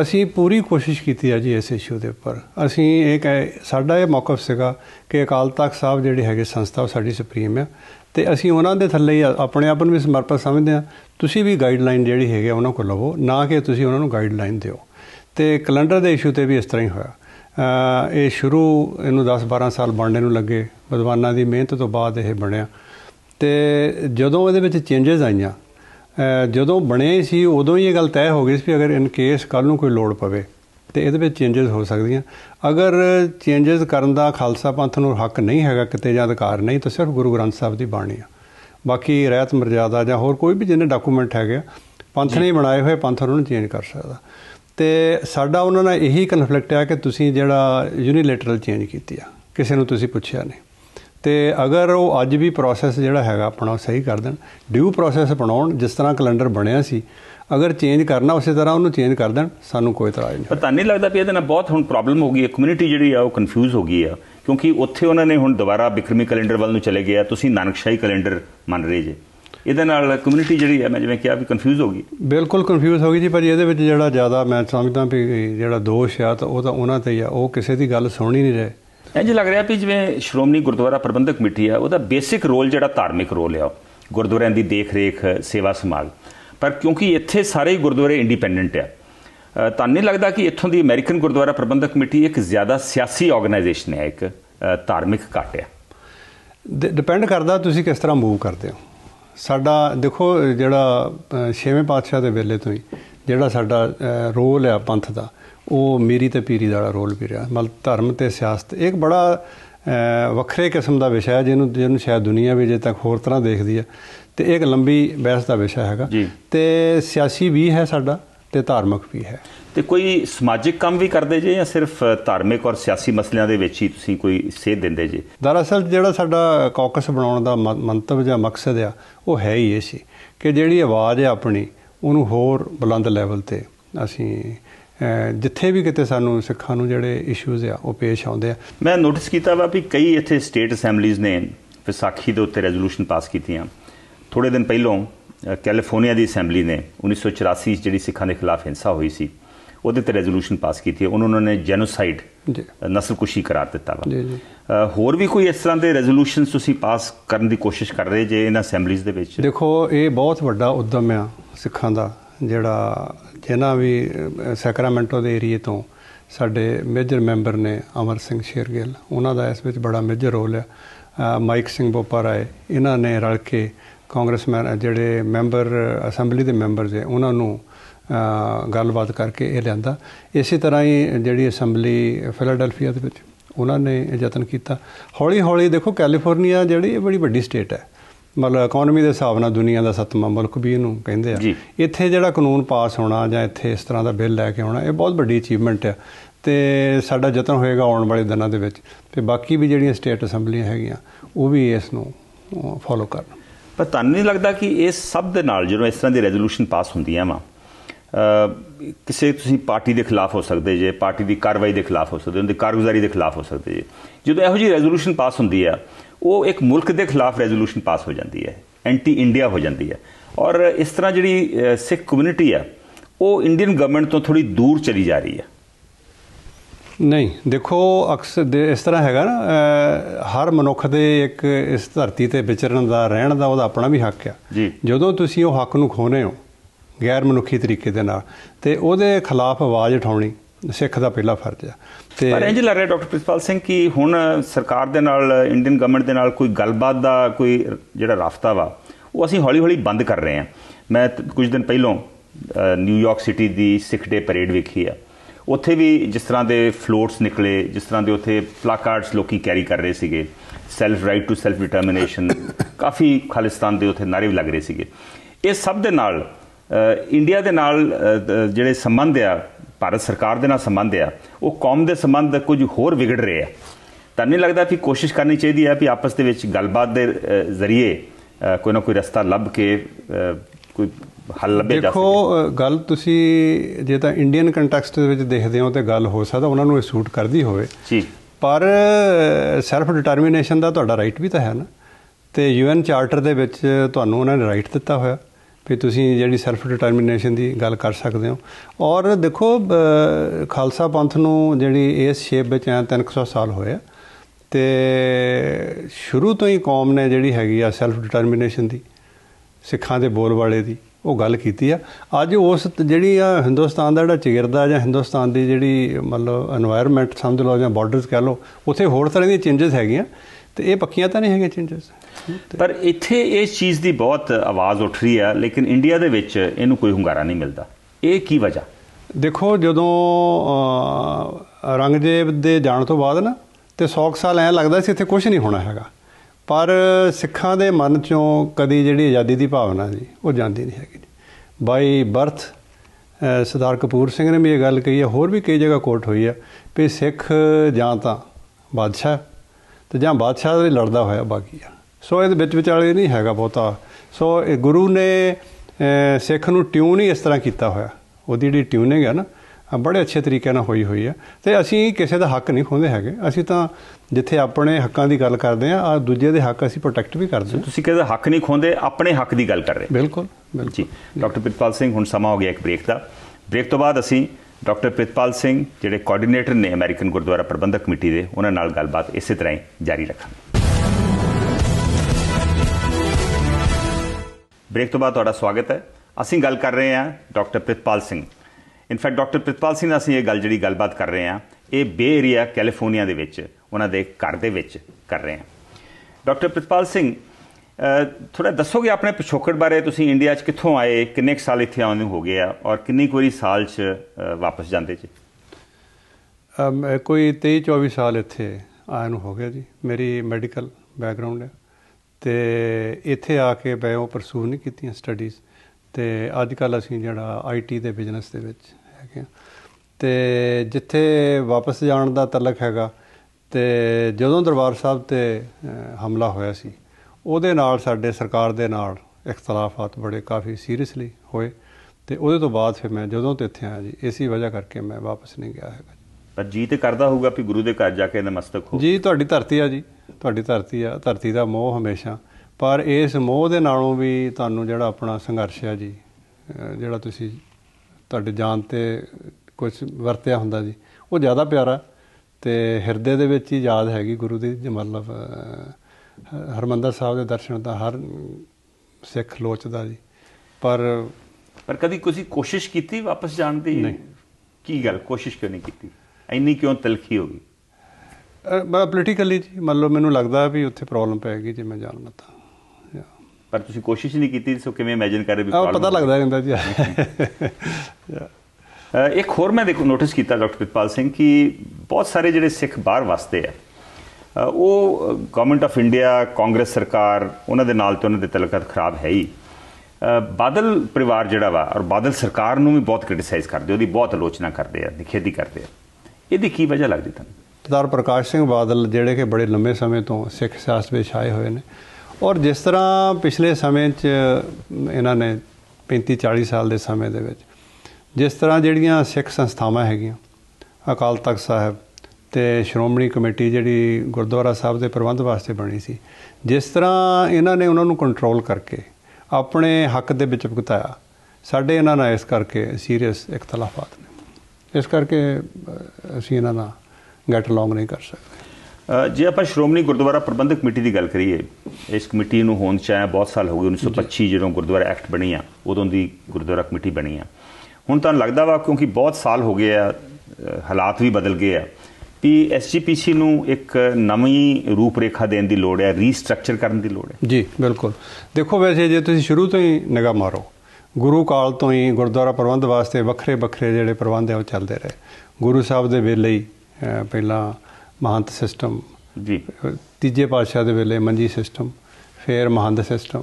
ਅਸੀਂ ਪੂਰੀ ਕੋਸ਼ਿਸ਼ ਕੀਤੀ ਆ ਜੀ ਇਸ ਇਸ਼ੂ ਦੇ ਉੱਪਰ ਅਸੀਂ ਇਹ ਸਾਡਾ ਇਹ ਮੌਕਫ ਸੀਗਾ ਕਿ ਅਕਾਲ ਤਖਤ ਸਾਹਿਬ ਜਿਹੜੇ ਹੈਗੇ ਸੰਸਥਾ ਉਹ ਸਾਡੀ ਸੁਪਰੀਮ ਆ ਤੇ ਅਸੀਂ ਉਹਨਾਂ ਦੇ ਥੱਲੇ ਹੀ ਆਪਣੇ ਆਪ ਨੂੰ ਵੀ ਸਮਰਪਿਤ ਸਮਝਦੇ ਆ ਤੁਸੀਂ ਵੀ ਗਾਈਡਲਾਈਨ ਜਿਹੜੀ ਹੈਗੇ ਉਹਨਾਂ ਕੋਲ ਲਵੋ ਨਾ ਕਿ ਤੁਸੀਂ ਉਹਨਾਂ ਨੂੰ ਗਾਈਡਲਾਈਨ ਦਿਓ ਤੇ ਕੈਲੰਡਰ ਦੇ ਇਸ਼ੂ ਤੇ ਵੀ ਇਸ ਤਰ੍ਹਾਂ ਹੀ ਹੋਇਆ ਇਹ ਸ਼ੁਰੂ ਇਹਨੂੰ 10-12 ਸਾਲ ਬਣਨੇ ਨੂੰ ਲੱਗੇ ਵਿਦਵਾਨਾਂ ਦੀ ਮਿਹਨਤ ਤੋਂ ਬਾਅਦ ਇਹ ਬਣਿਆ ਤੇ ਜਦੋਂ ਇਹਦੇ ਵਿੱਚ ਚੇਂਜਸ ਆਈਆਂ ਜਦੋਂ ਬਣੇ ਸੀ ਉਦੋਂ ਹੀ ਇਹ ਗੱਲ ਤੈਅ ਹੋ ਗਈ ਸੀ ਕਿ ਅਗਰ ਇਨ ਕੇਸ ਕੱਲ ਨੂੰ ਕੋਈ ਲੋੜ ਪਵੇ ਤੇ ਇਹਦੇ ਵਿੱਚ ਚੇਂਜਸ ਹੋ ਸਕਦੀਆਂ ਅਗਰ ਚੇਂਜਸ ਕਰਨ ਦਾ ਖਾਲਸਾ ਪੰਥ ਨੂੰ ਹੱਕ ਨਹੀਂ ਹੈਗਾ ਕਿਤੇ ਜਾਂ ਅਧਿਕਾਰ ਨਹੀਂ ਤਾਂ ਸਿਰਫ ਗੁਰੂ ਗ੍ਰੰਥ ਸਾਹਿਬ ਦੀ ਬਾਣੀ ਆ ਬਾਕੀ ਰਹਿਤ ਮਰਜ਼ਾਦਾ ਜਾਂ ਹੋਰ ਕੋਈ ਵੀ ਜਿਹਨੇ ਡਾਕੂਮੈਂਟ ਹੈਗੇ ਪੰਥ ਨੇ ਬਣਾਏ ਹੋਏ ਪੰਥ ਉਹਨੂੰ ਚੇਂਜ ਕਰ ਸਕਦਾ ਤੇ ਸਾਡਾ ਉਹਨਾਂ ਨਾਲ ਇਹੀ ਕਨਫਲਿਕਟ ਆ ਕਿ ਤੁਸੀਂ ਜਿਹੜਾ ਯੂਨੀਲੇਟਰਲ ਚੇਂਜ ਕੀਤੀ ਆ ਕਿਸੇ ਨੂੰ ਤੁਸੀਂ ਪੁੱਛਿਆ ਨਹੀਂ ਤੇ ਅਗਰ ਉਹ ਅੱਜ ਵੀ ਪ੍ਰੋਸੈਸ ਜਿਹੜਾ ਹੈਗਾ ਆਪਣਾ ਸਹੀ ਕਰ ਦੇਣ ਡਿਊ ਪ੍ਰੋਸੈਸ ਬਣਾਉਣ ਜਿਸ ਤਰ੍ਹਾਂ ਕੈਲੰਡਰ ਬਣਿਆ ਸੀ ਅਗਰ ਚੇਂਜ ਕਰਨਾ ਉਸੇ ਤਰ੍ਹਾਂ ਉਹਨੂੰ ਚੇਂਜ ਕਰ ਦੇਣ ਸਾਨੂੰ ਕੋਈ ਇਤਰਾਜ਼ ਨਹੀਂ ਪਤਾ ਨਹੀਂ ਲੱਗਦਾ ਕਿ ਇਹਦੇ ਨਾਲ ਬਹੁਤ ਹੁਣ ਪ੍ਰੋਬਲਮ ਹੋ ਗਈ ਹੈ ਕਮਿਊਨਿਟੀ ਜਿਹੜੀ ਆ ਉਹ ਕਨਫਿਊਜ਼ ਹੋ ਗਈ ਆ ਕਿਉਂਕਿ ਉੱਥੇ ਉਹਨਾਂ ਨੇ ਹੁਣ ਦੁਬਾਰਾ ਬਿਕਰਮੀ ਕੈਲੰਡਰ ਵੱਲ ਨੂੰ ਚਲੇ ਗਏ ਆ ਤੁਸੀਂ ਨਾਨਕਸ਼ਾਹੀ ਕੈਲੰਡਰ ਮੰਨ ਰਹੇ ਜੇ ਇਹਦੇ ਨਾਲ ਕਮਿਊਨਿਟੀ ਜਿਹੜੀ ਹੈ ਮੈਂ ਜਿਵੇਂ ਕਿਹਾ ਵੀ ਕਨਫਿਊਜ਼ ਹੋ ਗਈ ਬਿਲਕੁਲ ਕਨਫਿਊਜ਼ ਹੋ ਗਈ ਜੀ ਪਰ ਇਹਦੇ ਵਿੱਚ ਜਿਹੜਾ ਜ਼ਿਆਦਾ ਮੈਂ ਸਮਝਦਾ ਵੀ ਜਿਹੜਾ ਦੋਸ਼ ਆ ਤਾਂ ਉਹ ਤਾਂ ਉਹਨਾਂ ਤੇ ਹੀ ਆ ਉਹ ਕਿਸੇ ਦੀ ਗੱਲ ਸੁਣ ਹੀ ਨਹੀਂ ਰਹੇ ਇੰਜ ਲੱਗ ਰਿਹਾ ਵੀ ਜਿਵੇਂ ਸ਼੍ਰੋਮਣੀ ਗੁਰਦੁਆਰਾ ਪ੍ਰਬੰਧਕ ਕਮੇਟੀ ਆ ਉਹਦਾ ਬੇਸਿਕ ਰੋਲ ਜਿਹੜਾ ਧਾਰਮਿਕ ਰੋਲ ਆ ਗੁਰਦੁਆਰਿਆਂ ਦੀ ਦੇਖਰੇਖ ਸੇਵਾ ਸੰਭਾਲ ਪਰ ਕਿਉਂਕਿ ਇੱਥੇ ਸਾਰੇ ਗੁਰਦੁਆਰੇ ਇੰਡੀਪੈਂਡੈਂਟ ਆ ਤਾਂ ਨਹੀਂ ਲੱਗਦਾ ਕਿ ਇੱਥੋਂ ਦੀ ਅਮਰੀਕਨ ਗੁਰਦੁਆਰਾ ਪ੍ਰਬੰਧਕ ਕਮੇਟੀ ਇੱਕ ਜ਼ਿਆਦਾ ਸਿਆਸੀ ਆਰਗੇਨਾਈਜੇਸ਼ਨ ਹੈ ਇੱਕ ਧਾਰਮਿਕ ਘਾਟ ਆ ਡਿਪੈਂਡ ਕਰਦਾ ਤੁਸੀਂ ਕਿਸ ਤਰ੍ਹਾਂ ਮੂਵ ਕਰਦੇ ਹੋ ਸਾਡਾ ਦੇਖੋ ਜਿਹੜਾ ਛੇਵੇਂ ਪਾਤਸ਼ਾਹ ਦੇ ਵੇਲੇ ਤੋਂ ਹੀ ਜਿਹੜਾ ਸਾਡਾ ਰੋਲ ਹੈ ਪੰਥ ਦਾ ਉਹ ਮੀਰੀ ਤੇ ਪੀਰੀ ਦਾ ਰੋਲ ਵੀ ਰਿਹਾ ਮਤਲਬ ਧਰਮ ਤੇ ਸਿਆਸਤ ਇੱਕ ਬੜਾ ਵੱਖਰੇ ਕਿਸਮ ਦਾ ਵਿਸ਼ਾ ਹੈ ਜਿਹਨੂੰ ਜਿਹਨੂੰ ਸ਼ਾਇਦ ਦੁਨੀਆ ਵੀ ਜੇ ਤੱਕ ਹੋਰ ਤਰ੍ਹਾਂ ਦੇਖਦੀ ਹੈ ਤੇ ਇੱਕ ਲੰਬੀ ਬਹਿਸ ਦਾ ਵਿਸ਼ਾ ਹੈਗਾ ਤੇ ਸਿਆਸੀ ਵੀ ਹੈ ਸਾਡਾ ਤੇ ਧਾਰਮਿਕ ਵੀ ਹੈ ਤੇ ਕੋਈ ਸਮਾਜਿਕ ਕੰਮ ਵੀ ਕਰਦੇ ਜੇ ਜਾਂ ਸਿਰਫ ਧਾਰਮਿਕ ਔਰ ਸਿਆਸੀ ਮਸਲਿਆਂ ਦੇ ਵਿੱਚ ਹੀ ਤੁਸੀਂ ਕੋਈ ਸੇਧ ਦਿੰਦੇ ਜੇ ਦਰਅਸਲ ਜਿਹੜਾ ਸਾਡਾ ਕੌਕਸ ਬਣਾਉਣ ਦਾ ਮੰਤਵ ਜਾਂ ਮਕਸਦ ਆ ਉਹ ਹੈ ਹੀ ਇਹ ਸੀ ਕਿ ਜਿਹੜੀ ਆਵਾਜ਼ ਹੈ ਆਪਣੀ ਉਹਨੂੰ ਹੋਰ ਬੁਲੰਦ ਲੈਵਲ ਤੇ ਅਸੀਂ ਜਿੱਥੇ ਵੀ ਕਿਤੇ ਸਾਨੂੰ ਸਿੱਖਾਂ ਨੂੰ ਜਿਹੜੇ ਇਸ਼ੂਜ਼ ਆ ਉਹ ਪੇਸ਼ ਆਉਂਦੇ ਆ ਮੈਂ ਨੋਟਿਸ ਕੀਤਾ ਵਾ ਵੀ ਕਈ ਇੱਥੇ ਸਟੇਟ ਅਸੈਂਬਲੀਜ਼ ਨੇ ਵਿਸਾਖੀ ਦੇ ਉੱਤੇ ਰੈਜ਼ੋਲੂਸ਼ਨ ਪਾਸ ਕੀਤੀਆਂ ਥੋੜੇ ਦਿਨ ਪਹਿਲਾਂ ਕੈਲੀਫੋਰਨੀਆ ਦੀ ਅਸੈਂਬਲੀ ਨੇ 1984 ਜਿਹੜੀ ਸਿੱਖਾਂ ਦੇ ਖਿਲਾਫ ਹਿੰਸਾ ਹੋਈ ਸੀ ਉਹਦੇ ਤੇ ਰੈਜ਼ੋਲੂਸ਼ਨ ਪਾਸ ਕੀਤੀ ਹੈ ਉਹਨਾਂ ਨੇ ਜੈਨੋਸਾਈਡ ਨਸਲਕੁਸ਼ੀ ਕਰਾਰ ਦਿੱਤਾ ਵਾ ਜੀ ਜੀ ਹੋਰ ਵੀ ਕੋਈ ਇਸ ਤਰ੍ਹਾਂ ਦੇ ਰੈਜ਼ੋਲੂਸ਼ਨ ਤੁਸੀਂ ਪਾਸ ਕਰਨ ਦੀ ਕੋਸ਼ਿਸ਼ ਕਰ ਰਹੇ ਜੇ ਇਹਨਾਂ ਅਸੈਂਬਲੀਜ਼ ਦੇ ਵਿੱਚ ਦੇਖੋ ਇਹ ਬਹੁਤ ਵੱਡਾ ਉਦਮ ਆ ਸਿੱਖਾਂ ਦਾ ਜਿਹੜਾ ਜਿਨ੍ਹਾਂ ਵੀ ਸੈਕਰਾਮੈਂਟੋ ਦੇ ਏਰੀਏ ਤੋਂ ਸਾਡੇ ਮੇਜਰ ਮੈਂਬਰ ਨੇ ਅਮਰ ਸਿੰਘ ਸ਼ੇਰਗਿੱਲ ਉਹਨਾਂ ਦਾ ਇਸ ਵਿੱਚ ਬੜਾ ਮੇਜਰ ਰੋਲ ਹੈ ਮਾਈਕ ਸਿੰਘ ਬੋਪਾਰਾਏ ਇਹਨਾਂ ਨੇ ਰਲ ਕੇ ਕਾਂਗਰਸਮੈਨ ਜਿਹੜੇ ਮੈਂਬਰ ਅਸੈਂਬਲੀ ਦੇ ਮੈਂਬਰ ਜੇ ਉਹਨਾਂ ਨੂੰ ਗੱਲਬਾਤ ਕਰਕੇ ਇਹ ਲਿਆਂਦਾ ਇਸੇ ਤਰ੍ਹਾਂ ਹੀ ਜਿਹੜੀ ਅਸੈਂਬਲੀ ਫਿਲਾਡਲਫੀਆ ਦੇ ਵਿੱਚ ਉਹਨਾਂ ਨੇ ਯਤਨ ਕੀਤਾ ਹੌਲੀ ਹੌਲੀ ਦੇਖੋ ਕੈਲੀਫੋਰਨੀਆ ਜਿਹੜੀ ਇਹ ਬੜੀ ਵੱਡੀ ਸਟੇਟ ਹੈ ਮਤਲਬ ਇਕਨੋਮੀ ਦੇ ਹਿਸਾਬ ਨਾਲ ਦੁਨੀਆ ਦਾ ਸੱਤਵਾਂ ਮੁਲਕ ਵੀ ਇਹਨੂੰ ਕਹਿੰਦੇ ਆ ਇੱਥੇ ਜਿਹੜਾ ਕਾਨੂੰਨ ਪਾਸ ਹੋਣਾ ਜਾਂ ਇੱਥੇ ਇਸ ਤਰ੍ਹਾਂ ਦਾ ਬਿੱਲ ਲੈ ਕੇ ਆਉਣਾ ਇਹ ਬਹੁਤ ਵੱਡੀ ਅਚੀਵਮੈਂਟ ਹੈ ਤੇ ਸਾਡਾ ਯਤਨ ਹੋਏਗਾ ਆਉਣ ਵਾਲੇ ਦਿਨਾਂ ਦੇ ਵਿੱਚ ਤੇ ਬਾਕੀ ਵੀ ਜਿਹੜੀਆਂ ਸਟੇਟ ਅਸੈਂਬਲੀਆਂ ਹੈਗੀਆਂ ਉਹ ਵੀ ਇਸ ਨੂੰ ਫੋਲੋ ਕਰਨ ਪਰ ਤੁਹਾਨੂੰ ਨਹੀਂ ਲੱਗਦਾ ਕਿ ਇਹ ਸਭ ਦੇ ਨਾਲ ਜਦੋਂ ਇਸ ਤਰ੍ਹਾਂ ਦੀ ਰੈਜ਼ੋਲੂਸ਼ਨ ਪਾਸ ਹੁੰਦੀਆਂ ਵਾ ਕਿਸੇ ਤੁਸੀਂ ਪਾਰਟੀ ਦੇ ਖਿਲਾਫ ਹੋ ਸਕਦੇ ਜੇ ਪਾਰਟੀ ਦੀ ਕਾਰਵਾਈ ਦੇ ਖਿਲਾਫ ਹੋ ਸਕਦੇ ਉਹਨਾਂ ਦੀ ਕਾਰਗੁਜ਼ਾਰੀ ਦੇ ਖਿਲਾਫ ਹੋ ਸਕਦੇ ਜੇ ਜਦੋਂ ਇਹੋ ਜੀ ਰੈਜ਼ੋਲੂਸ਼ਨ ਪਾਸ ਹੁੰਦੀ ਆ ਉਹ ਇੱਕ ਮੁਲਕ ਦੇ ਖਿਲਾਫ ਰੈਜ਼ੋਲੂਸ਼ਨ ਪਾਸ ਹੋ ਜਾਂਦੀ ਹੈ ਐਂਟੀ ਇੰਡੀਆ ਹੋ ਜਾਂਦੀ ਹੈ ਔਰ ਇਸ ਤਰ੍ਹਾਂ ਜਿਹੜੀ ਸਿੱਖ ਕਮਿਊਨਿਟੀ ਆ ਉਹ ਇੰਡੀਅਨ ਗਵਰਨਮੈਂਟ ਤੋਂ ਥੋੜੀ ਦੂਰ ਚਲੀ ਜਾ ਰਹੀ ਹੈ ਨਹੀਂ ਦੇਖੋ ਅਕਸਰ ਇਸ ਤਰ੍ਹਾਂ ਹੈਗਾ ਨਾ ਹਰ ਮਨੁੱਖ ਦੇ ਇੱਕ ਇਸ ਧਰਤੀ ਤੇ ਵਿਚਰਨ ਦਾ ਰਹਿਣ ਦਾ ਉਹਦਾ ਆਪਣਾ ਵੀ ਹੱਕ ਆ ਜਦੋਂ ਤੁਸੀਂ ਉਹ ਹੱਕ ਨੂੰ ਖੋਨੇ ਹੋ ਗੈਰ ਮਨੁੱਖੀ ਤਰੀਕੇ ਦੇ ਨਾਲ ਤੇ ਉਹਦੇ ਖਿਲਾਫ ਆਵਾਜ਼ ਉਠਾਉਣੀ ਸਿੱਖ ਦਾ ਪਹਿਲਾ ਫਰਜ਼ ਆ ਤੇ ਪਰ ਇੰਜ ਲੱਗ ਰਿਹਾ ਡਾਕਟਰ ਪ੍ਰਿਸਪਾਲ ਸਿੰਘ ਕਿ ਹੁਣ ਸਰਕਾਰ ਦੇ ਨਾਲ ਇੰਡੀਅਨ ਗਵਰਨਮੈਂਟ ਦੇ ਨਾਲ ਕੋਈ ਗੱਲਬਾਤ ਦਾ ਕੋਈ ਜਿਹੜਾ ਰਸਤਾ ਵਾ ਉਹ ਅਸੀਂ ਹੌਲੀ-ਹੌਲੀ ਬੰਦ ਕਰ ਰਹੇ ਆ ਮੈਂ ਕੁਝ ਦਿਨ ਪਹਿਲਾਂ ਨਿਊਯਾਰਕ ਸਿਟੀ ਦੀ ਸਿੱਖ ਡੇ ਪਰੇਡ ਵੇਖੀ ਆ ਉੱਥੇ ਵੀ ਜਿਸ ਤਰ੍ਹਾਂ ਦੇ ਫਲੋਟਸ ਨਿਕਲੇ ਜਿਸ ਤਰ੍ਹਾਂ ਦੇ ਉੱਥੇ ਪਲਾਕਾਰਡਸ ਲੋਕੀ ਕੈਰੀ ਕਰ ਰਹੇ ਸੀਗੇ self right to self determination ਕਾਫੀ ਖਾਲਿਸਤਾਨ ਦੇ ਉੱਥੇ ਨਾਰੇ ਵੀ ਲੱਗ ਰਹੇ ਸੀਗੇ ਇਹ ਸਭ ਦੇ ਨਾਲ ਇੰਡੀਆ ਦੇ ਨਾਲ ਜਿਹੜੇ ਸੰਬੰਧ ਆ ਭਾਰਤ ਸਰਕਾਰ ਦੇ ਨਾਲ ਸੰਬੰਧ ਆ ਉਹ ਕੌਮ ਦੇ ਸੰਬੰਧ ਕੁਝ ਹੋਰ ਵਿਗੜ ਰਹੇ ਆ ਤਾਂ ਨਹੀਂ ਲੱਗਦਾ ਕਿ ਕੋਸ਼ਿਸ਼ ਕਰਨੀ ਚਾਹੀਦੀ ਹੈ ਕਿ ਆਪਸ ਦੇ ਵਿੱਚ ਗੱਲਬਾਤ ਦੇ ਜ਼ਰੀਏ ਕੋਈ ਨਾ ਕੋਈ ਰਸਤਾ ਲੱਭ ਕੇ ਕੋਈ ਹੱਲ ਲੱਭੇ ਜਾ ਸਕੇ ਦੇਖੋ ਗੱਲ ਤੁਸੀਂ ਜੇ ਤਾਂ ਇੰਡੀਅਨ ਕੰਟੈਕਸਟ ਦੇ ਵਿੱਚ ਦੇਖਦੇ ਹੋ ਤੇ ਗੱਲ ਹੋ ਸਕਦਾ ਉਹਨਾਂ ਨੂੰ ਇਹ ਸੂਟ ਕਰਦੀ ਹੋਵੇ ਜੀ ਪਰ ਸੈਲਫ ਡਿਟਰਮੀਨੇਸ਼ਨ ਦਾ ਤੁਹਾਡਾ ਰਾਈਟ ਵੀ ਤਾਂ ਹੈ ਨਾ ਤੇ ਯੂਐਨ ਚਾਰਟਰ ਦੇ ਵਿੱਚ ਤੁਹਾਨੂੰ ਉਹਨਾਂ ਨੇ ਰਾਈਟ ਦਿੱਤਾ ਹੋਇਆ ਵੀ ਤੁਸੀਂ ਜਿਹੜੀ ਸੈਲਫ ਡਿਟਰਮੀਨੇਸ਼ਨ ਦੀ ਗੱਲ ਕਰ ਸਕਦੇ ਹੋ ਔਰ ਦੇਖੋ ਖਾਲਸਾ ਪੰਥ ਨੂੰ ਜਿਹੜੀ ਇਸ ਸ਼ੇਪ ਵਿੱਚ ਆਇਆ 300 ਸਾਲ ਹੋਇਆ ਤੇ ਸ਼ੁਰੂ ਤੋਂ ਹੀ ਕੌਮ ਨੇ ਜਿਹੜੀ ਹੈਗੀ ਆ ਸੈਲਫ ਡਿਟਰਮੀਨੇਸ਼ਨ ਦੀ ਸਿੱਖਾਂ ਦੇ ਬੋਲ ਵਾਲੇ ਦੀ ਉਹ ਗੱਲ ਕੀਤੀ ਆ ਅੱਜ ਉਸ ਜਿਹੜੀ ਆ ਹਿੰਦੁਸਤਾਨ ਦਾ ਜਿਹੜਾ ਚਿਗਰਦਾ ਜਾਂ ਹਿੰਦੁਸਤਾਨ ਦੀ ਜਿਹੜੀ ਮਤਲਬ এনवायरमेंट ਸਮਝ ਲਓ ਜਾਂ ਬਾਰਡਰਸ ਕਹਿ ਲਓ ਉੱਥੇ ਹੋਰ ਤਰ੍ਹਾਂ ਦੀਆਂ ਚੇਂਜਸ ਹੈਗੀਆਂ ਤੇ ਇਹ ਪੱਕੀਆਂ ਤਾਂ ਨਹੀਂ ਹੈਗੀਆਂ ਚੇਂਜਸ ਪਰ ਇੱਥੇ ਇਸ ਚੀਜ਼ ਦੀ ਬਹੁਤ ਆਵਾਜ਼ ਉੱਠ ਰਹੀ ਹੈ ਲੇਕਿਨ ਇੰਡੀਆ ਦੇ ਵਿੱਚ ਇਹਨੂੰ ਕੋਈ ਹੁੰਗਾਰਾ ਨਹੀਂ ਮਿਲਦਾ ਇਹ ਕੀ ਵਜ੍ਹਾ ਦੇਖੋ ਜਦੋਂ ਰੰਗਦੇਵ ਦੇ ਜਾਣ ਤੋਂ ਬਾਅਦ ਨਾ ਤੇ 100 ਸਾਲ ਐ ਲੱਗਦਾ ਸੀ ਇੱਥੇ ਕੁਝ ਨਹੀਂ ਹੋਣਾ ਹੈਗਾ ਪਰ ਸਿੱਖਾਂ ਦੇ ਮਨ ਚੋਂ ਕਦੀ ਜਿਹੜੀ ਆਜ਼ਾਦੀ ਦੀ ਭਾਵਨਾ ਸੀ ਉਹ ਜਾਂਦੀ ਨਹੀਂ ਹੈਗੀ ਬਾਈ ਬਰਥ ਸਰਦਾਰ ਕਪੂਰ ਸਿੰਘ ਨੇ ਵੀ ਇਹ ਗੱਲ ਕਹੀ ਹੈ ਹੋਰ ਵੀ ਕਈ ਜਗ੍ਹਾ ਕੋਟ ਹੋਈ ਹੈ ਕਿ ਸਿੱਖ ਜਾਂ ਤਾਂ ਬਾਦਸ਼ਾਹ ਤੇ ਜਾਂ ਬਾਦਸ਼ਾਹ ਦੇ ਲੜਦਾ ਹੋਇਆ ਬਾਕੀ ਆ ਸੋ ਇਹਦੇ ਵਿੱਚ ਵਿਚਾਲੇ ਨਹੀਂ ਹੈਗਾ ਬਹੁਤਾ ਸੋ ਇਹ ਗੁਰੂ ਨੇ ਸਿੱਖ ਨੂੰ ਟਿਊਨ ਹੀ ਇਸ ਤਰ੍ਹਾਂ ਕੀਤਾ ਹੋਇਆ ਉਹਦੀ ਜਿਹੜੀ ਟਿਊਨਿੰਗ ਹੈ ਨਾ ਬੜੇ ਅੱਛੇ ਤਰੀਕੇ ਨਾਲ ਹੋਈ ਹੋਈ ਹੈ ਤੇ ਅਸੀਂ ਕਿਸੇ ਦਾ ਹੱਕ ਨਹੀਂ ਖੋਹਦੇ ਹੈਗੇ ਅਸੀਂ ਤਾਂ ਜਿੱਥੇ ਆਪਣੇ ਹੱਕਾਂ ਦੀ ਗੱਲ ਕਰਦੇ ਆ ਆ ਦੂਜੇ ਦੇ ਹੱਕ ਅਸੀਂ ਪ੍ਰੋਟੈਕਟ ਵੀ ਕਰਦੇ ਹਾਂ ਤੁਸੀਂ ਕਿਸੇ ਹੱਕ ਨਹੀਂ ਖੋਹਦੇ ਆਪਣੇ ਹੱਕ ਦੀ ਗੱਲ ਕਰ ਰਹੇ ਬਿਲਕੁਲ ਜੀ ਡਾਕਟਰ ਪ੍ਰਿਤਪਾਲ ਸਿੰਘ ਹੁਣ ਸਮਾਂ ਹੋ ਗਿਆ ਇੱਕ ਬ੍ਰੇਕ ਦਾ ਬ੍ਰੇਕ ਤੋਂ ਬਾਅਦ ਅਸੀਂ ਡਾਕਟਰ ਪ੍ਰਿਤਪਾਲ ਸਿੰਘ ਜਿਹੜੇ ਕੋਆਰਡੀਨੇਟਰ ਨੇ ਅਮਰੀਕਨ ਗੁਰਦੁਆਰਾ ਪ੍ਰਬੰਧਕ ਕਮੇਟੀ ਦੇ ਉਹਨਾਂ ਨਾਲ ਗੱਲਬਾਤ ਇਸੇ ਤਰ੍ਹਾਂ ਹੀ ਜਾਰੀ ਰੱਖਾਂਗੇ ਬ੍ਰੇਕ ਤੋਂ ਬਾਅਦ ਤੁਹਾਡਾ ਸਵਾਗਤ ਹੈ ਅਸੀਂ ਗੱਲ ਕਰ ਰਹੇ ਹਾਂ doctor Pritpal Singh in fact doctor Pritpal Singh ਨਾਲ ਅਸੀਂ ਇਹ ਗੱਲ ਜਿਹੜੀ ਗੱਲਬਾਤ ਕਰ ਰਹੇ ਹਾਂ ਇਹ ਬੇ ਏਰੀਆ ਕੈਲੀਫੋਰਨੀਆ ਦੇ ਵਿੱਚ ਉਹਨਾਂ ਦੇ ਘਰ ਦੇ ਵਿੱਚ ਕਰ ਰਹੇ ਹਾਂ ਡਾਕਟਰ ਪ੍ਰਿਤਪਾਲ ਸਿੰਘ ਥੋੜਾ ਦੱਸੋਗੇ ਆਪਣੇ ਪਿਛੋਕੜ ਬਾਰੇ ਤੁਸੀਂ ਇੰਡੀਆ 'ਚ ਕਿੱਥੋਂ ਆਏ ਕਿੰਨੇ ਸਾਲ ਇੱਥੇ ਆਉਣ ਨੂੰ ਹੋ ਗਏ ਆ ਔਰ ਕਿੰਨੀ ਕੁ ਵਾਰੀ ਸਾਲ 'ਚ ਵਾਪਸ ਜਾਂਦੇ ਜੀ ਕੋਈ 23 24 ਸਾਲ ਇੱਥੇ ਆਇਆ ਨੂੰ ਹੋ ਗਿਆ ਜੀ ਮੇਰੀ ਮੈਡੀਕਲ ਬੈਕਗ੍ਰਾਉਂਡ ਹੈ ਤੇ ਇੱਥੇ ਆ ਕੇ ਮੈਂ ਉਹ ਪਰਸੂ ਨਹੀਂ ਕੀਤੀਆਂ ਸਟੱਡੀਜ਼ ਤੇ ਅੱਜ ਕੱਲ ਅਸੀਂ ਜਿਹੜਾ ਆਈਟੀ ਦੇ ਬਿਜ਼ਨਸ ਦੇ ਵਿੱਚ ਹੈਗੇ ਤੇ ਜਿੱਥੇ ਵਾਪਸ ਜਾਣ ਦਾ ਤਲਕ ਹੈਗਾ ਤੇ ਜਦੋਂ ਦਰਬਾਰ ਸਾਹਿਬ ਤੇ ਹਮਲਾ ਹੋਇਆ ਸੀ ਉਹਦੇ ਨਾਲ ਸਾਡੇ ਸਰਕਾਰ ਦੇ ਨਾਲ ਇਖਤਲਾਫات ਬੜੇ ਕਾਫੀ ਸੀਰੀਅਸਲੀ ਹੋਏ ਤੇ ਉਹਦੇ ਤੋਂ ਬਾਅਦ ਫਿਰ ਮੈਂ ਜਦੋਂ ਤੇ ਇੱਥੇ ਆਇਆ ਜੀ ਇਸੇ ਵਜ੍ਹਾ ਕਰਕੇ ਮੈਂ ਵਾਪਸ ਨਹੀਂ ਗਿਆ ਹੈਗਾ ਪਰ ਜੀ ਤੇ ਕਰਦਾ ਹੋਊਗਾ ਵੀ ਗੁਰੂ ਦੇ ਘਰ ਜਾ ਕੇ ਨਮਸਤਕ ਹੋ ਜੀ ਤੁਹਾਡੀ ਧਰਤੀ ਆ ਜੀ ਤੁਹਾਡੀ ਧਰਤੀ ਆ ਧਰਤੀ ਦਾ ਮੋਹ ਹਮੇਸ਼ਾ ਪਰ ਇਸ ਮੋਹ ਦੇ ਨਾਲੋਂ ਵੀ ਤੁਹਾਨੂੰ ਜਿਹੜਾ ਆਪਣਾ ਸੰਘਰਸ਼ ਆ ਜੀ ਜਿਹੜਾ ਤੁਸੀਂ ਤੁਹਾਡੇ ਜਾਨ ਤੇ ਕੁਝ ਵਰਤਿਆ ਹੁੰਦਾ ਜੀ ਉਹ ਜ਼ਿਆਦਾ ਪਿਆਰਾ ਤੇ ਹਿਰਦੇ ਦੇ ਵਿੱਚ ਹੀ ਯਾਦ ਹੈਗੀ ਗੁਰੂ ਦੀ ਮਤਲਬ ਹਰਮੰਦਰ ਸਾਹਿਬ ਦੇ ਦਰਸ਼ਨ ਦਾ ਹਰ ਸਿੱਖ ਲੋਚਦਾ ਜੀ ਪਰ ਪਰ ਕਦੀ ਕੋਈ ਕੋਸ਼ਿਸ਼ ਕੀਤੀ ਵਾਪਸ ਜਾਣ ਦੀ ਨਹੀਂ ਕੀ ਗੱਲ ਕੋਸ਼ਿਸ਼ ਕਿਉਂ ਨਹੀਂ ਕੀਤੀ ਇੰਨੀ ਕਿਉਂ ਤਲਖੀ ਹੋ ਗਈ ਪੋਲੀਟੀਕਲੀ ਜੀ ਮੰਨ ਲਓ ਮੈਨੂੰ ਲੱਗਦਾ ਵੀ ਉੱਥੇ ਪ੍ਰੋਬਲਮ ਪੈ ਗਈ ਜੇ ਮੈਂ ਜਾਣ ਤਾਂ ਪਰ ਤੁਸੀਂ ਕੋਸ਼ਿਸ਼ ਨਹੀਂ ਕੀਤੀ ਸੋ ਕਿਵੇਂ ਇਮੇਜਿਨ ਕਰ ਰਹੇ ਵੀ ਪ੍ਰੋਬਲਮ ਪਤਾ ਲੱਗਦਾ ਰਹਿੰਦਾ ਜੀ [LAUGHS] ਇੱਕ ਹੋਰ ਮੈਂ ਦੇਖੋ ਨੋਟਿਸ ਕੀਤਾ ਡਾਕਟਰ ਪਿਤਪਾਲ ਸਿੰਘ ਕਿ ਬਹੁਤ ਸਾਰੇ ਜਿਹੜੇ ਸਿੱਖ ਬਾਹਰ ਵਸਦੇ ਆ ਉਹ ਗਵਰਨਮੈਂਟ ਆਫ ਇੰਡੀਆ ਕਾਂਗਰਸ ਸਰਕਾਰ ਉਹਨਾਂ ਦੇ ਨਾਲ ਤੇ ਉਹਨਾਂ ਦੇ ਤਲਕਤ ਖਰਾਬ ਹੈ ਹੀ ਬਾਦਲ ਪਰਿਵਾਰ ਜਿਹੜਾ ਵਾ ਔਰ ਬਾਦਲ ਸਰਕਾਰ ਨੂੰ ਵੀ ਬਹੁਤ ਕ੍ਰਿਟਿਸਾਈਜ਼ ਕਰਦੇ ਉਹਦੀ ਬਹੁਤ ਆਲੋਚਨਾ ਕਰਦੇ ਆ ਨਿਖੇਧੀ ਕਰਦੇ ਆ ਇਹਦੀ ਕੀ ਵਜ੍ਹਾ ਲੱਗਦੀ ਤੁਹਾਨੂੰ ਸਰਦਾਰ ਪ੍ਰਕਾਸ਼ ਸਿੰਘ ਬਾਦਲ ਜਿਹੜੇ ਕਿ ਬੜੇ ਲੰਮੇ ਸਮੇਂ ਤੋਂ ਸਿੱਖ ਸਿਆਸਤ ਵਿੱਚ ਆਏ ਹੋਏ ਨੇ ਔਰ ਜਿਸ ਤਰ੍ਹਾਂ ਪਿਛਲੇ ਸਮੇਂ 'ਚ ਇਹਨਾਂ ਨੇ 35 40 ਸਾਲ ਦੇ ਸਮੇਂ ਦੇ ਵਿੱਚ ਜਿਸ ਤਰ੍ਹਾਂ ਜਿਹੜੀਆਂ ਸਿੱਖ ਸੰਸਥਾਵਾਂ ਹੈਗੀਆਂ ਅਕਾਲ ਤਖਤ ਸਾਹਿਬ ਤੇ ਸ਼੍ਰੋਮਣੀ ਕਮੇਟੀ ਜਿਹੜੀ ਗੁਰਦੁਆਰਾ ਸਾਹਿਬ ਦੇ ਪ੍ਰਬੰਧ ਵਾਸਤੇ ਬਣੀ ਸੀ ਜਿਸ ਤਰ੍ਹਾਂ ਇਹਨਾਂ ਨੇ ਉਹਨਾਂ ਨੂੰ ਕੰਟਰੋਲ ਕਰਕੇ ਆਪਣੇ ਹੱਕ ਦੇ ਵਿੱਚ ਭੁਗਤਾਇਆ ਸਾਡੇ ਇਹਨਾਂ ਨਾਲ ਇਸ ਕਰਕੇ ਸੀਰੀਅਸ ਇਖਤਲਾਫਾਤ ਨੇ ਇਸ ਕਰਕੇ ਅਸੀਂ ਇਹਨਾਂ ਦਾ ਗੈਟ ਅਲੋਂਗ ਨਹੀਂ ਕਰ ਸਕਦੇ ਜੇ ਆਪਾਂ ਸ਼੍ਰੋਮਣੀ ਗੁਰਦੁਆਰਾ ਪ੍ਰਬੰਧਕ ਕਮੇਟੀ ਦੀ ਗੱਲ ਕਰੀਏ ਇਸ ਕਮੇਟੀ ਨੂੰ ਹੋਣ ਚਾਇਆ ਬਹੁਤ ਸਾਲ ਹੋ ਗਏ 1925 ਜਦੋਂ ਗੁਰਦੁਆਰਾ ਐਕਟ ਬਣੀ ਆ ਉਦੋਂ ਦੀ ਗੁਰਦੁਆਰਾ ਕਮੇਟੀ ਬਣੀ ਆ ਹੁਣ ਤਾਂ ਲੱਗਦਾ ਵਾ ਕਿਉਂਕਿ ਬਹੁਤ ਸਾਲ ਹੋ ਗਏ ਆ ਹਾਲਾਤ ਵੀ ਬਦਲ ਗਏ ਆ ਪੀ ਐਸਜੀਪੀਸੀ ਨੂੰ ਇੱਕ ਨਵੀਂ ਰੂਪਰੇਖਾ ਦੇਣ ਦੀ ਲੋੜ ਹੈ ਰੀਸਟਰਕਚਰ ਕਰਨ ਦੀ ਲੋੜ ਹੈ ਜੀ ਬਿਲਕੁਲ ਦੇਖੋ ਵੈਸੇ ਜੇ ਤੁਸੀਂ ਸ਼ੁਰੂ ਤੋਂ ਹੀ ਨਿਗਾਹ ਮਾਰੋ ਗੁਰੂ ਕਾਲ ਤੋਂ ਹੀ ਗੁਰਦੁਆਰਾ ਪ੍ਰਬੰਧ ਵਾਸਤੇ ਵੱਖਰੇ ਵੱਖਰੇ ਜਿਹੜੇ ਪ੍ਰਬੰਧ ਹੈ ਉਹ ਚੱਲਦੇ ਰਹੇ ਗੁਰੂ ਸਾਹਿਬ ਦੇ ਵੇਲੇ ਹੀ ਪਹਿਲਾਂ ਮਹੰਤ ਸਿਸਟਮ ਜੀ ਤੀਜੇ ਪਾਤਸ਼ਾਹ ਦੇ ਵੇਲੇ ਮੰਜੀ ਸਿਸਟਮ ਫਿਰ ਮਹੰਦ ਸਿਸਟਮ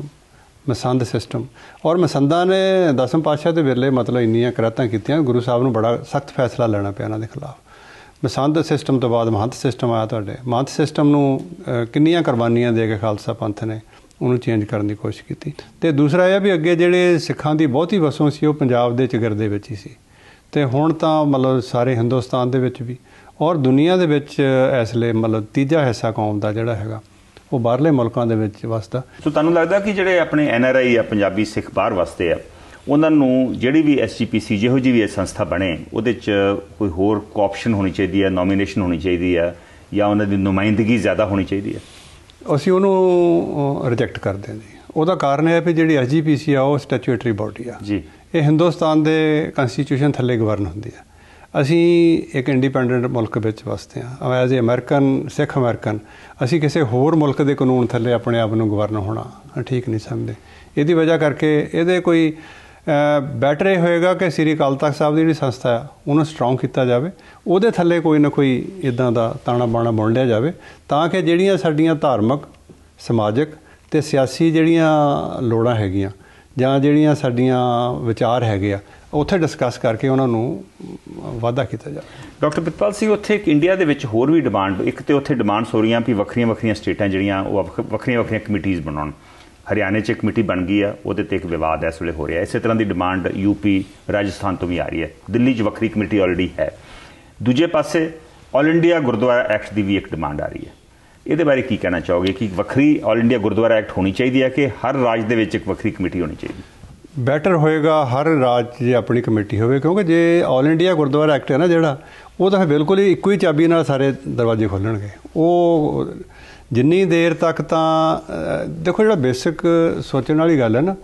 ਮਸੰਦ ਸਿਸਟਮ ਔਰ ਮਸੰਦਾਂ ਨੇ ਦਸਮ ਪਾਤਸ਼ਾਹ ਦੇ ਵੇਲੇ ਮਤਲਬ ਇੰਨੀਆਂ ਕਰਤਾਂ ਕੀਤੀਆਂ ਗੁਰੂ ਸਾਹਿਬ ਨੂੰ ਬੜਾ ਸਖਤ ਫੈਸਲਾ ਲੈਣਾ ਪਿਆ ਉਹਨਾਂ ਦੇ ਖਿਲਾਫ ਮਸੰਦ ਸਿਸਟਮ ਤੋਂ ਬਾਅਦ ਮਹੰਤ ਸਿਸਟਮ ਆਇਆ ਤੁਹਾਡੇ ਮਹੰਤ ਸਿਸਟਮ ਨੂੰ ਕਿੰਨੀਆਂ ਕੁਰਬਾਨੀਆਂ ਦੇ ਕੇ ਖਾਲਸਾ ਪੰਥ ਨੇ ਉਹਨੂੰ ਚੇਂਜ ਕਰਨ ਦੀ ਕੋਸ਼ਿਸ਼ ਕੀਤੀ ਤੇ ਦੂਸਰਾ ਇਹ ਵੀ ਅੱਗੇ ਜਿਹੜੇ ਸਿੱਖਾਂ ਦੀ ਬਹੁਤੀ ਵਸੋਂ ਸੀ ਉਹ ਪੰਜਾਬ ਦੇ ਚਗਰਦੇ ਵਿੱਚ ਹੀ ਸੀ ਤੇ ਹੁਣ ਤਾਂ ਮਤਲਬ ਸਾਰੇ ਹਿੰਦੁਸਤਾਨ ਦੇ ਵਿੱਚ ਵੀ ਔਰ ਦੁਨੀਆ ਦੇ ਵਿੱਚ ਇਸ ਲਈ ਮਤਲਬ ਤੀਜਾ ਹਿੱਸਾ ਕੌਮ ਦਾ ਜਿਹੜਾ ਹੈਗਾ ਉਹ ਬਾਹਰਲੇ ਮੁਲਕਾਂ ਦੇ ਵਿੱਚ ਵਸਦਾ ਸੋ ਤੁਹਾਨੂੰ ਲੱਗਦਾ ਕਿ ਜਿਹੜੇ ਆਪਣੇ ਐਨ ਆਰ ਆਈ ਆ ਪੰਜਾਬੀ ਸਿੱਖ ਬਾਹਰ ਵਸਦੇ ਆ ਉਹਨਾਂ ਨੂੰ ਜਿਹੜੀ ਵੀ ਸੀ ਜਿਹੋ ਜੀ ਵੀ ਇਹ ਸੰਸਥਾ ਬਣੇ ਉਹਦੇ 'ਚ ਕੋਈ ਹੋਰ ਆਪਸ਼ਨ ਹੋਣੀ ਚਾਹੀਦੀ ਹੈ ਨੋਮੀਨੇਸ਼ਨ ਹੋਣੀ ਚਾਹੀਦੀ ਹੈ ਜਾਂ ਉਹਨਾਂ ਦੀ ਨੁਮਾਇੰਦਗੀ ਜ਼ਿਆਦਾ ਹੋਣੀ ਚਾਹੀਦੀ ਹੈ ਅਸੀਂ ਉਹਨੂੰ ਰਿਜੈਕਟ ਕਰ ਦਿੰਦੇ ਉਹਦਾ ਕਾਰਨ ਇਹ ਹੈ ਕਿ ਜਿਹੜੀ ਐਸਜੀਪੀਸੀ ਆ ਉਹ ਸਟੈਚੂਟਰੀ ਬਾਡੀ ਆ ਜੀ ਇਹ ਹਿੰਦੁਸਤਾਨ ਦੇ ਕਨਸਟੀਟਿਊਸ਼ਨ ਥੱਲੇ ਗਵਰਨ ਹੁੰਦੀ ਆ ਅਸੀਂ ਇੱਕ ਇੰਡੀਪੈਂਡੈਂਟ ਮੁਲਕ ਵਿੱਚ ਵਸਦੇ ਆ as a American Sikh American ਅਸੀਂ ਕਿਸੇ ਹੋਰ ਮੁਲਕ ਦੇ ਕਾਨੂੰਨ ਥੱਲੇ ਆਪਣੇ ਆਪ ਨੂੰ ਗਵਰਨ ਹੋਣਾ ਠੀਕ ਨਹੀਂ ਸਮਝਦੇ ਇਹਦੀ ਵਜ੍ਹਾ ਕਰਕੇ ਇਹਦੇ ਕੋਈ ਬੈਟਰ ਇਹ ਹੋਏਗਾ ਕਿ ਸ੍ਰੀ ਅਕਾਲ ਤਖਤ ਸਾਹਿਬ ਦੀ ਜਿਹੜੀ ਸੰਸਥਾ ਹੈ ਉਹਨੂੰ ਸਟਰੋਂਗ ਕੀਤਾ ਜਾਵੇ ਉਹਦੇ ਥੱਲੇ ਕੋਈ ਨਾ ਕੋਈ ਇਦਾਂ ਦਾ ਤਾਣਾ ਬਾਣਾ ਬੁਣ ਲਿਆ ਜਾਵੇ ਤਾਂ ਕਿ ਜਿਹੜੀਆਂ ਸਾਡੀਆਂ ਧਾਰਮਿਕ ਸਮਾਜਿਕ ਤੇ ਸਿਆਸੀ ਜਿਹੜੀਆਂ ਲੋੜਾਂ ਹੈਗੀਆਂ ਜਾਂ ਜਿਹੜੀਆਂ ਸਾਡੀਆਂ ਵਿਚਾਰ ਹੈਗੇ ਆ ਉੱਥੇ ਡਿਸਕਸ ਕਰਕੇ ਉਹਨਾਂ ਨੂੰ ਵਾਅਦਾ ਕੀਤਾ ਜਾਵੇ ਡਾਕਟਰ ਪਿਤਪਾਲ ਸਿੰਘ ਉੱਥੇ ਇੱਕ ਇੰਡੀਆ ਦੇ ਵਿੱਚ ਹੋਰ ਵੀ ਡਿਮਾਂਡ ਇੱਕ ਤੇ ਉੱਥੇ ਡਿਮਾਂਡਸ ਹੋ ਰਹੀਆਂ ਵੀ ਵੱਖਰੀਆਂ ਵੱਖਰੀਆਂ ਸਟੇਟਾਂ ਜਿਹੜੀਆਂ ਉਹ ਵੱਖਰੀਆਂ ਵੱਖਰੀਆਂ ਕਮੇਟੀਆਂ ਬਣਾਉਣ ਹਰਿਆਣੇ 'ਚ ਇੱਕ ਕਮੇਟੀ ਬਣ ਗਈ ਆ ਉਹਦੇ ਤੇ ਇੱਕ ਵਿਵਾਦ ਇਸ ਵੇਲੇ ਹੋ ਰਿਹਾ ਇਸੇ ਤਰ੍ਹਾਂ ਦੀ ਡਿਮਾਂਡ ਯੂਪੀ ਰਾਜਸਥਾਨ ਤੋਂ ਵੀ ਆ ਰਹੀ ਹੈ ਦਿੱਲੀ 'ਚ ਵੱਖਰੀ ਕਮੇਟੀ ਆਲਰੇਡੀ ਹੈ ਦੂਜੇ ਪਾਸੇ ਆਲ ਇੰਡੀਆ ਗੁਰਦੁਆਰਾ ਐਕਟ ਦੀ ਵੀ ਇੱਕ ਡਿਮਾਂਡ ਆ ਰਹੀ ਹੈ ਇਹਦੇ ਬਾਰੇ ਕੀ ਕਹਿਣਾ ਚਾਹੋਗੇ ਕਿ ਵੱਖਰੀ ਆਲ ਇੰਡੀਆ ਗੁਰਦੁਆਰਾ ਐਕਟ ਹੋਣੀ ਚਾਹੀਦੀ ਹੈ ਕਿ ਹਰ ਰਾਜ ਦੇ ਵਿੱਚ ਇੱਕ ਵੱਖਰੀ ਕਮੇਟੀ ਹੋਣੀ ਚਾਹੀਦੀ ਬੈਟਰ ਹੋਏਗਾ ਹਰ ਰਾਜ ਦੀ ਆਪਣੀ ਕਮੇਟੀ ਹੋਵੇ ਕਿਉਂਕਿ ਜੇ ਆਲ ਇੰਡੀਆ ਗੁਰਦੁਆਰਾ ਐਕਟ ਹੈ ਨਾ ਜਿਹੜਾ ਉਹ ਤਾਂ ਬਿਲਕੁਲ ਹੀ ਇੱਕੋ ਹੀ ਚਾਬੀ ਨਾਲ ਸਾਰੇ ਦਰਵਾਜ਼ੇ ਖੋਲਣਗੇ ਉਹ ਜਿੰਨੀ ਦੇਰ ਤੱਕ ਤਾਂ ਦੇਖੋ ਜਿਹੜਾ ਬੇਸਿਕ ਸੋਚਣ ਵਾਲੀ ਗੱਲ ਹੈ ਨਾ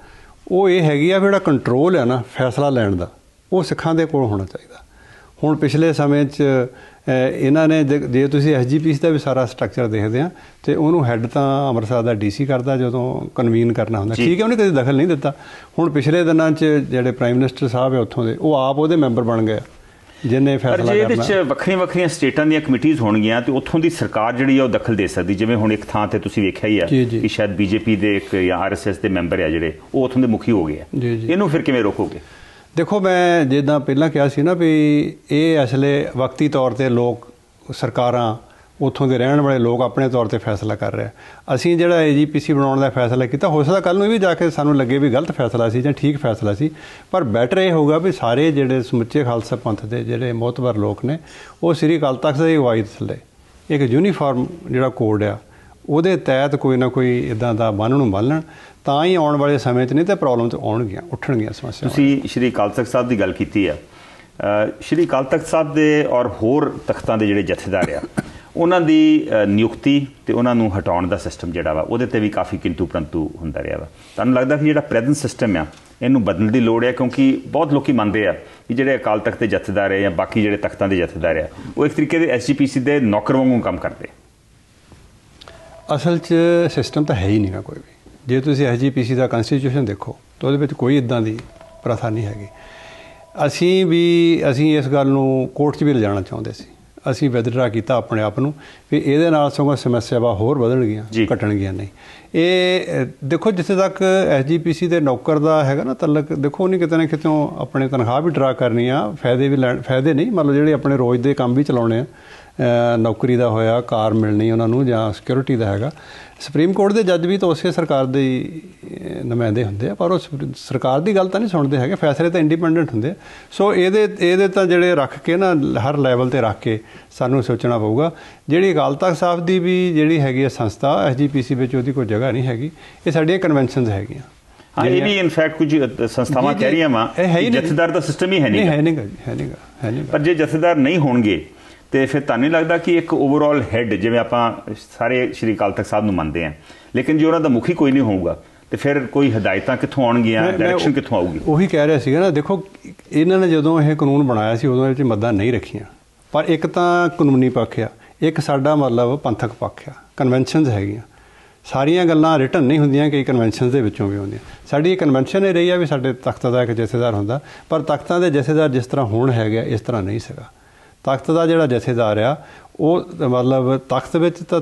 ਉਹ ਇਹ ਹੈਗੀ ਆ ਜਿਹੜਾ ਕੰਟਰੋਲ ਹੈ ਨਾ ਫੈਸਲਾ ਲੈਣ ਦਾ ਉਹ ਸਿੱਖਾਂ ਦੇ ਕੋਲ ਹੋਣਾ ਚਾਹੀਦਾ ਹੁਣ ਪਿਛਲੇ ਸਮੇਂ 'ਚ ਇਹਨਾਂ ਨੇ ਜੇ ਤੁਸੀਂ ਐਸਜੀਪੀਸ ਦਾ ਵੀ ਸਾਰਾ ਸਟਰਕਚਰ ਦੇਖਦੇ ਆ ਤੇ ਉਹਨੂੰ ਹੈੱਡ ਤਾਂ ਅੰਮ੍ਰਿਤਸਰ ਦਾ ਡੀਸੀ ਕਰਦਾ ਜਦੋਂ ਕਨਵੀਨ ਕਰਨਾ ਹੁੰਦਾ ਠੀਕ ਹੈ ਉਹਨੇ ਕਦੇ ਦਖਲ ਨਹੀਂ ਦਿੱਤਾ ਹੁਣ ਪਿਛਲੇ ਦਿਨਾਂ 'ਚ ਜਿਹੜੇ ਪ੍ਰਾਈਮ ਮਿਨਿਸਟਰ ਸਾਹਿਬ ਹੈ ਉੱਥੋਂ ਦੇ ਉਹ ਆਪ ਉਹਦੇ ਮੈਂਬਰ ਬਣ ਗਏ ਜਿੰਨੇ ਫੈਸਲਾ ਕਰਨਾ ਪਰ ਜੇ ਇਹਦੇ ਵਿੱਚ ਵੱਖਰੀਆਂ ਵੱਖਰੀਆਂ ਸਟੇਟਾਂ ਦੀਆਂ ਕਮੇਟੀਆਂ ਹੋਣਗੀਆਂ ਤੇ ਉੱਥੋਂ ਦੀ ਸਰਕਾਰ ਜਿਹੜੀ ਆ ਉਹ ਦਖਲ ਦੇ ਸਕਦੀ ਜਿਵੇਂ ਹੁਣ ਇੱਕ ਥਾਂ ਤੇ ਤੁਸੀਂ ਵੇਖਿਆ ਹੀ ਆ ਕਿ ਸ਼ਾਇਦ ਬੀਜੇਪੀ ਦੇ ਇੱਕ ਜਾਂ ਆਰਐਸਐਸ ਦੇ ਮੈਂਬਰ ਆ ਜਿਹੜੇ ਉਹ ਉੱਥੋਂ ਦੇ ਮੁਖੀ ਹੋ ਗਏ ਆ ਇਹਨੂੰ ਫਿਰ ਕਿਵੇਂ ਰੋਕੋਗੇ ਦੇਖੋ ਮੈਂ ਜਿੱਦਾਂ ਪਹਿਲਾਂ ਕਿਹਾ ਸੀ ਨਾ ਵੀ ਇਹ ਅਸਲੇ ਵਕਤੀ ਤੌਰ ਤੇ ਲੋਕ ਸਰਕਾਰਾਂ ਉੱਥੋਂ ਦੇ ਰਹਿਣ ਵਾਲੇ ਲੋਕ ਆਪਣੇ ਤੌਰ ਤੇ ਫੈਸਲਾ ਕਰ ਰਹੇ ਅਸੀਂ ਜਿਹੜਾ ਏਜੀਪੀਸੀ ਬਣਾਉਣ ਦਾ ਫੈਸਲਾ ਕੀਤਾ ਹੋ ਸਕਦਾ ਕੱਲ ਨੂੰ ਵੀ ਜਾ ਕੇ ਸਾਨੂੰ ਲੱਗੇ ਵੀ ਗਲਤ ਫੈਸਲਾ ਸੀ ਜਾਂ ਠੀਕ ਫੈਸਲਾ ਸੀ ਪਰ ਬੈਟਰ ਇਹ ਹੋਊਗਾ ਵੀ ਸਾਰੇ ਜਿਹੜੇ ਸਮੁੱਚੇ ਖਾਲਸਾ ਪੰਥ ਦੇ ਜਿਹੜੇ ਮੋਤਬਰ ਲੋਕ ਨੇ ਉਹ ਸ੍ਰੀ ਅਕਾਲ ਤਖਤ ਦੀ ਵਾਇਦ ਥੱਲੇ ਇੱਕ ਯੂਨੀਫਾਰਮ ਜਿਹੜਾ ਕੋਡ ਆ ਉਹਦੇ ਤਹਿਤ ਕੋਈ ਨਾ ਕੋਈ ਇਦਾਂ ਦਾ ਬੰਨ ਨੂੰ ਬੰਨਣ ਤਾਂ ਹੀ ਆਉਣ ਵਾਲੇ ਸਮੇਂ 'ਚ ਨਹੀਂ ਤੇ ਪ੍ਰੋਬਲਮ 'ਚ ਆਉਣਗੀਆਂ ਉੱਠਣਗੀਆਂ ਸਮੱਸਿਆਵਾਂ ਤੁਸੀਂ ਸ਼੍ਰੀ ਅਕਾਲ ਤਖਤ ਸਾਹਿਬ ਦੀ ਗੱਲ ਕੀਤੀ ਆ ਸ਼੍ਰੀ ਅਕਾਲ ਤਖਤ ਸਾਹਿਬ ਦੇ ਔਰ ਹੋਰ ਤਖਤਾਂ ਦੇ ਜਿਹੜੇ ਜਥੇਦਾਰ ਆ ਉਹਨਾਂ ਦੀ ਨਿਯੁਕਤੀ ਤੇ ਉਹਨਾਂ ਨੂੰ ਹਟਾਉਣ ਦਾ ਸਿਸਟਮ ਜਿਹੜਾ ਵਾ ਉਹਦੇ ਤੇ ਵੀ ਕਾਫੀ ਕਿੰਤੂ ਪਰੰਤੂ ਹੁੰਦਾ ਰਿਹਾ ਵਾ ਤੁਹਾਨੂੰ ਲੱਗਦਾ ਕਿ ਜਿਹੜਾ ਪ੍ਰੈਜ਼ੈਂਟ ਸਿਸਟਮ ਆ ਇਹਨੂੰ ਬਦਲਣ ਦੀ ਲੋੜ ਹੈ ਕਿਉਂਕਿ ਬਹੁਤ ਲੋਕੀ ਮੰਨਦੇ ਆ ਕਿ ਜਿਹੜੇ ਅਕਾਲ ਤਖਤ ਦੇ ਜਥੇਦਾਰ ਆ ਜਾਂ ਬਾਕੀ ਜਿਹੜੇ ਤਖਤਾਂ ਦੇ ਜਥੇਦਾਰ ਆ ਉਹ ਇੱਕ ਤਰੀਕੇ ਦੇ ਐਸਜੀਪੀਸੀ ਦੇ ਨੌਕਰ ਵਾਂਗੂ ਕੰਮ ਕਰਦੇ ਅਸਲ 'ਚ ਸਿਸਟਮ ਤਾਂ ਹੈ ਹੀ ਨਹੀਂ ਨਾ ਕੋਈ ਵੀ ਜੇ ਤੁਸੀਂ ਐਸਜੀਪੀਸੀ ਦਾ ਕਨਸਟੀਟਿਊਸ਼ਨ ਦੇਖੋ ਤਾਂ ਉਹਦੇ ਵਿੱਚ ਕੋਈ ਇਦਾਂ ਦੀ ਪ੍ਰਥਾ ਨਹੀਂ ਹੈਗੀ ਅਸੀਂ ਵੀ ਅਸੀਂ ਇਸ ਗੱਲ ਨੂੰ ਕੋਰਟ 'ਚ ਵੀ ਲਿਜਾਣਾ ਚਾਹੁੰਦੇ ਸੀ ਅਸੀਂ ਵਿਦਡਰਾ ਕੀਤਾ ਆਪਣੇ ਆਪ ਨੂੰ ਵੀ ਇਹਦੇ ਨਾਲ ਸਗੋਂ ਸਮੱਸਿਆਵਾਂ ਹੋਰ ਵਧਣਗੀਆਂ ਘਟਣਗੀਆਂ ਨਹੀਂ ਇਹ ਦੇਖੋ ਜਿੱਥੇ ਤੱਕ ਐਸਜੀਪੀਸੀ ਦੇ ਨੌਕਰ ਦਾ ਹੈਗਾ ਨਾ ਤਲਕ ਦੇਖੋ ਉਹਨੇ ਕਿਤੇ ਨਾ ਉਹ ਆਪਣੇ ਤਨਖਾਹ ਵੀ ਡਰਾ ਕਰਨੀ ਆ ਫਾਇਦੇ ਵੀ ਲੈਣ ਫਾਇਦੇ ਨਹੀਂ ਮਤਲਬ ਜਿਹੜੇ ਆਪਣੇ ਰੋਜ਼ ਦੇ ਕੰਮ ਵੀ ਚਲਾਉਣੇ ਆ ਨੌਕਰੀ ਦਾ ਹੋਇਆ ਕਾਰ ਮਿਲਣੀ ਉਹਨਾਂ ਨੂੰ ਜਾਂ ਸਿਕਿਉਰਿਟੀ ਦਾ ਹੈਗਾ ਸੁਪਰੀਮ ਕੋਰਟ ਦੇ ਜੱਜ ਵੀ ਤਾਂ ਉਸੇ ਸਰਕਾਰ ਦੇ ਹੀ ਨੁਮਾਇੰਦੇ ਹੁੰਦੇ ਆ ਪਰ ਉਹ ਸਰਕਾਰ ਦੀ ਗੱਲ ਤਾਂ ਨਹੀਂ ਸੁਣਦੇ ਹੈਗੇ ਫੈਸਲੇ ਤਾਂ ਇੰਡੀਪੈਂਡੈਂਟ ਹੁੰਦੇ ਸੋ ਇਹਦੇ ਇਹਦੇ ਤਾਂ ਜਿਹੜੇ ਰੱਖ ਕੇ ਨਾ ਹਰ ਲੈਵਲ ਤੇ ਰੱਖ ਕੇ ਸਾਨੂੰ ਸੋਚਣਾ ਪਊਗਾ ਜਿਹੜੀ ਅਕਾਲ ਤਖਤ ਸਾਹਿਬ ਦੀ ਵੀ ਜਿਹੜੀ ਹੈਗੀ ਆ ਸੰਸਥਾ ਐਸਜੀਪੀਸੀ ਵਿੱਚ ਉਹਦੀ ਕੋਈ ਜਗ੍ਹਾ ਜਗ੍ਹਾ ਨਹੀਂ ਹੈਗੀ ਇਹ ਸਾਡੀਆਂ ਕਨਵੈਨਸ਼ਨਸ ਹੈਗੀਆਂ ਹਾਂ ਇਹ ਵੀ ਇਨਫੈਕਟ ਕੁਝ ਸੰਸਥਾਵਾਂ ਕਹਿ ਰਹੀਆਂ ਵਾ ਜਥੇਦਾਰ ਦਾ ਸਿਸਟਮ ਹੀ ਹੈ ਨਹੀਂ ਹੈ ਨਹੀਂਗਾ ਹੈ ਨਹੀਂਗਾ ਹੈ ਨਹੀਂਗਾ ਪਰ ਜੇ ਜਥੇਦਾਰ ਨਹੀਂ ਹੋਣਗੇ ਤੇ ਫਿਰ ਤੁਹਾਨੂੰ ਲੱਗਦਾ ਕਿ ਇੱਕ ਓਵਰਆਲ ਹੈਡ ਜਿਵੇਂ ਆਪਾਂ ਸਾਰੇ ਸ਼੍ਰੀ ਕਾਲ ਤਖਤ ਸਾਹਿਬ ਨੂੰ ਮੰਨਦੇ ਆਂ ਲੇਕਿਨ ਜੇ ਉਹਨਾਂ ਦਾ ਮੁਖੀ ਕੋਈ ਨਹੀਂ ਹੋਊਗਾ ਤੇ ਫਿਰ ਕੋਈ ਹਦਾਇਤਾਂ ਕਿੱਥੋਂ ਆਉਣਗੀਆਂ ਡਾਇਰੈਕਸ਼ਨ ਕਿੱਥੋਂ ਆਊਗੀ ਉਹੀ ਕਹਿ ਰਿਹਾ ਸੀਗਾ ਨਾ ਦੇਖੋ ਇਹਨਾਂ ਨੇ ਜਦੋਂ ਇਹ ਕਾਨੂੰਨ ਬਣਾਇਆ ਸੀ ਉਦੋਂ ਇਹ ਮੱਦਾਂ ਨਹੀਂ ਰੱਖੀਆਂ ਪਰ ਇੱਕ ਤਾਂ ਕਾਨੂੰਨੀ ਪੱਖ ਆ ਇੱਕ ਸਾਡਾ ਮਤਲਬ ਪੰਥਕ ਪੱਖ ਆ ਕਨਵੈਨਸ਼ਨਸ ਹੈਗੀਆਂ ਸਾਰੀਆਂ ਗੱਲਾਂ ਰਿਟਨ ਨਹੀਂ ਹੁੰਦੀਆਂ ਕਈ ਕਨਵੈਨਸ਼ਨਸ ਦੇ ਵਿੱਚੋਂ ਵੀ ਹੁੰਦੀਆਂ ਸਾਡੀ ਕਨਵੈਨਸ਼ਨ ਇਹ ਰਹੀ ਆ ਵੀ ਸਾਡੇ ਤਖਤ ਦਾ ਇੱਕ ਜਥੇਦਾਰ ਹੁੰਦਾ ਪਰ ਤਖਤਾਂ ਦੇ ਜਥੇਦਾਰ ਜਿਸ ਤਰ੍ਹਾਂ ਹੈ ਹੈਗਾ ਇਸ ਤਰ੍ਹਾਂ ਨਹੀਂ ਸੀਗਾ ਤਖਤ ਦਾ ਜਿਹੜਾ ਜਥੇਦਾਰ ਆ ਉਹ ਮਤਲਬ ਤਖਤ ਵਿੱਚ ਤਾਂ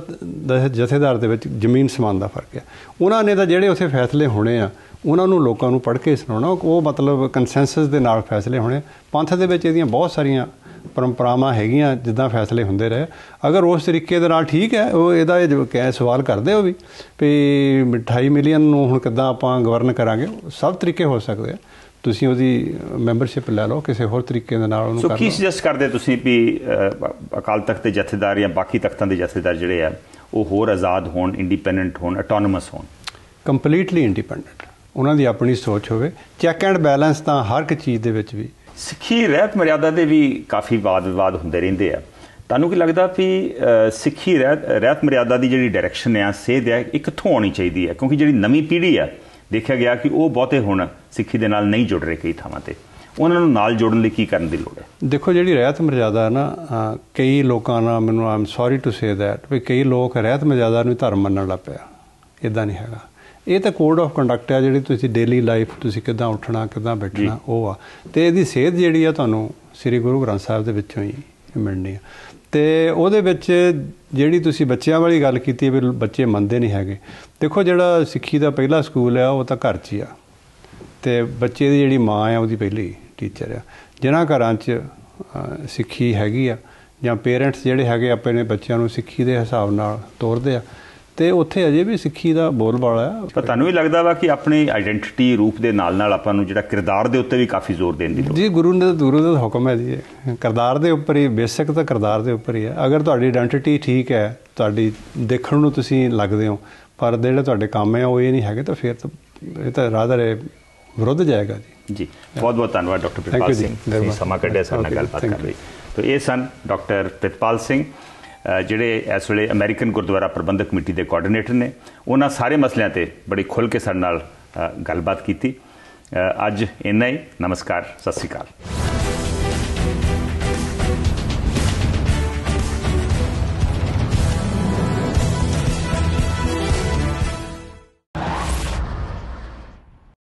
ਜਥੇਦਾਰ ਦੇ ਵਿੱਚ ਜ਼ਮੀਨ ਸਮਾਨ ਦਾ ਫਰਕ ਹੈ ਉਹਨਾਂ ਨੇ ਤਾਂ ਜਿਹੜੇ ਉਸੇ ਫੈਸਲੇ ਹੋਣੇ ਆ ਉਹਨਾਂ ਨੂੰ ਲੋਕਾਂ ਨੂੰ ਪੜ੍ਹ ਕੇ ਸੁਣਾਉਣਾ ਉਹ ਮਤਲਬ ਕਨਸੈਂਸਸ ਦੇ ਨਾਲ ਫੈਸਲੇ ਹੋਣੇ ਪੰਥ ਦੇ ਵਿੱਚ ਇਹਦੀਆਂ ਬਹੁਤ ਸਾਰੀਆਂ ਪਰੰਪਰਾਵਾਂ ਹੈਗੀਆਂ ਜਿੱਦਾਂ ਫੈਸਲੇ ਹੁੰਦੇ ਰਹੇ ਅਗਰ ਉਸ ਤਰੀਕੇ ਦੇ ਨਾਲ ਠੀਕ ਹੈ ਉਹ ਇਹਦਾ ਇਹ ਜੋ ਸਵਾਲ ਕਰਦੇ ਹੋ ਵੀ ਵੀ ਮਿਠਾਈ ਮਿਲੀਅਨ ਨੂੰ ਹੁਣ ਕਿੱਦਾਂ ਆਪਾਂ ਗਵਰਨ ਕਰਾਂਗੇ ਸਭ ਤਰੀਕੇ ਹੋ ਸਕਦੇ ਆ ਤੁਸੀਂ ਉਹਦੀ ਮੈਂਬਰਸ਼ਿਪ ਲੈ ਲਓ ਕਿਸੇ ਹੋਰ ਤਰੀਕੇ ਦੇ ਨਾਲ ਉਹਨੂੰ ਕਰ ਲਓ ਸੋ ਕੀ ਸੁਜੈਸਟ ਕਰਦੇ ਤੁਸੀਂ ਵੀ ਅਕਾਲ ਤਖਤ ਦੇ ਜਥੇਦਾਰ ਜਾਂ ਬਾਕੀ ਤਖਤਾਂ ਦੇ ਜਥੇਦਾਰ ਜਿਹੜੇ ਆ ਉਹ ਹੋਰ ਆਜ਼ਾਦ ਹੋਣ ਇੰਡੀਪੈਂਡੈਂਟ ਹੋਣ ਆਟੋਨਮਸ ਹੋਣ ਕੰਪਲੀਟਲੀ ਇੰਡੀਪੈਂਡੈਂਟ ਉਹਨਾਂ ਦੀ ਆਪਣੀ ਸੋਚ ਹੋਵੇ ਚੈੱਕ ਐਂਡ ਬੈਲੈਂਸ ਤਾਂ ਹਰ ਇੱਕ ਚੀਜ਼ ਦੇ ਵਿੱਚ ਵੀ ਸਿੱਖੀ ਰਹਿਤ ਮਰਿਆਦਾ ਦੇ ਵੀ ਕਾਫੀ ਵਾਦ ਵਿਵਾਦ ਹੁੰਦੇ ਰਹਿੰਦੇ ਆ ਤੁਹਾਨੂੰ ਕੀ ਲੱਗਦਾ ਵੀ ਸਿੱਖੀ ਰਹਿਤ ਰਹਿਤ ਮਰਿਆਦਾ ਦੀ ਜਿਹੜੀ ਡਾਇਰੈਕਸ਼ਨ ਆ ਸੇਧ ਆ ਇਹ ਕਿੱਥੋਂ ਆਉਣੀ ਚਾਹੀਦੀ ਹੈ ਕਿਉਂਕਿ ਜਿਹੜੀ ਨਵੀਂ ਪੀੜ੍ਹੀ ਆ ਦੇਖਿਆ ਗਿਆ ਕਿ ਉਹ ਬਹੁਤੇ ਹੁਣ ਸਿੱਖੀ ਦੇ ਨਾਲ ਨਹੀਂ ਜੁੜ ਰਹੇ ਕਈ ਥਾਵਾਂ ਤੇ ਉਹਨਾਂ ਨੂੰ ਨਾਲ ਜੋੜਨ ਲਈ ਕੀ ਕਰਨ ਦੀ ਲੋੜ ਹੈ ਦੇਖੋ ਜਿਹੜੀ ਰਹਿਤ ਮਰਿਆਦਾ ਹੈ ਨਾ ਕਈ ਲੋਕਾਂ ਨਾਲ ਮੈਨੂੰ I'm sorry to say that ਵੀ ਕਈ ਲੋਕ ਰਹਿਤ ਮਰਿਆਦਾ ਨੂੰ ਧਰਮ ਮੰਨਣ ਲੱਗ ਪਿਆ ਇਦਾਂ ਨਹੀਂ ਹੈਗਾ ਇਹ ਤਾਂ ਕੋਡ ਆਫ ਕੰਡਕਟ ਹੈ ਜਿਹੜੀ ਤੁਸੀਂ ਡੇਲੀ ਲਾਈਫ ਤੁਸੀਂ ਕਿਦਾਂ ਉੱਠਣਾ ਕਿਦਾਂ ਬੈਠਣਾ ਉਹ ਆ ਤੇ ਇਹਦੀ ਸਿਹਤ ਜਿਹੜੀ ਆ ਤੁਹਾਨੂੰ ਸ੍ਰੀ ਗੁਰੂ ਗ੍ਰੰਥ ਸਾਹਿਬ ਦੇ ਵਿੱਚੋਂ ਹੀ ਮਿਲਣੀ ਆ ਤੇ ਉਹਦੇ ਵਿੱਚ ਜਿਹੜੀ ਤੁਸੀਂ ਬੱਚਿਆਂ ਵਾਲੀ ਗੱਲ ਕੀਤੀ ਵੀ ਬੱਚੇ ਮੰਨਦੇ ਨਹੀਂ ਹੈਗੇ ਦੇਖੋ ਜਿਹੜਾ ਸਿੱਖੀ ਦਾ ਪਹਿਲਾ ਸਕੂਲ ਆ ਉਹ ਤਾਂ ਘਰ 'ਚ ਹੀ ਆ ਤੇ ਬੱਚੇ ਦੀ ਜਿਹੜੀ ਮਾਂ ਆ ਉਹਦੀ ਪਹਿਲੀ ਟੀਚਰ ਆ ਜਿਨ੍ਹਾਂ ਘਰਾਂ 'ਚ ਸਿੱਖੀ ਹੈਗੀ ਆ ਜਾਂ ਪੇਰੈਂਟਸ ਜਿਹੜੇ ਹੈਗੇ ਆਪਣੇ ਬੱਚਿਆਂ ਨੂੰ ਸਿੱਖੀ ਦੇ ਹਿਸਾਬ ਨਾਲ ਤੋਰਦੇ ਆ ਤੇ ਉੱਥੇ ਅਜੇ ਵੀ ਸਿੱਖੀ ਦਾ ਬੋਲਬਾਲਾ ਹੈ ਪਰ ਤੁਹਾਨੂੰ ਵੀ ਲੱਗਦਾ ਵਾ ਕਿ ਆਪਣੀ ਆਇਡੈਂਟੀਟੀ ਰੂਪ ਦੇ ਨਾਲ ਨਾਲ ਆਪਾਂ ਨੂੰ ਜਿਹੜਾ ਕਿਰਦਾਰ ਦੇ ਉੱਤੇ ਵੀ ਕਾਫੀ ਜ਼ੋਰ ਦੇਣ ਦੀ ਲੋੜ ਜੀ ਗੁਰੂ ਨੇ ਤਾਂ ਦੂਰੋਂ ਦਾ ਹੁਕਮ ਹੈ ਜੀ ਕਿਰਦਾਰ ਦੇ ਉੱਪਰ ਹੀ ਬੇਸਿਕ ਤਾਂ ਕਿਰਦਾਰ ਦੇ ਉੱਪਰ ਹੀ ਹੈ ਅਗਰ ਤੁਹਾਡੀ ਆਇਡੈਂਟੀਟੀ ਠੀਕ ਹੈ ਤੁਹਾਡੀ ਦੇਖਣ ਨੂੰ ਤੁਸੀਂ ਲੱਗਦੇ ਹੋ ਪਰ ਜਿਹੜਾ ਤੁਹਾਡੇ ਕੰਮ ਹੈ ਉਹ ਇਹ ਨਹੀਂ ਹੈਗੇ ਤਾਂ ਫਿਰ ਤਾਂ ਇਹ ਤਾਂ ਰਾਦਰ ਵਿਰੁੱਧ ਜਾਏਗਾ ਜੀ ਜੀ ਬਹੁਤ ਬਹੁਤ ਧੰਨਵਾਦ ਡਾਕਟਰ ਪ੍ਰਿਤਪਾਲ ਸਿੰਘ ਜੀ ਸਮਾਂ ਕੱਢਿਆ ਸਾਡੇ ਨਾਲ ਗੱਲਬਾਤ ਕਰਨ ਲਈ ਤਾਂ ਇਹ ਸਨ ਡਾਕਟਰ ਪ੍ਰਿਤਪਾਲ ਸਿੰਘ ਜਿਹੜੇ ਇਸ ਵੇਲੇ ਅਮਰੀਕਨ ਗੁਰਦੁਆਰਾ ਪ੍ਰਬੰਧਕ ਕਮੇਟੀ ਦੇ ਕੋਆਰਡੀਨੇਟਰ ਨੇ ਉਹਨਾਂ ਸਾਰੇ ਮਸਲਿਆਂ ਤੇ ਬੜੀ ਖੁੱਲ ਕੇ ਸਾਡੇ ਨਾਲ ਗੱਲਬਾਤ ਕੀਤੀ ਅੱਜ ਇੰਨਾ ਹੀ ਨਮਸਕਾਰ ਸਤਿ ਸ਼੍ਰੀ ਅਕਾਲ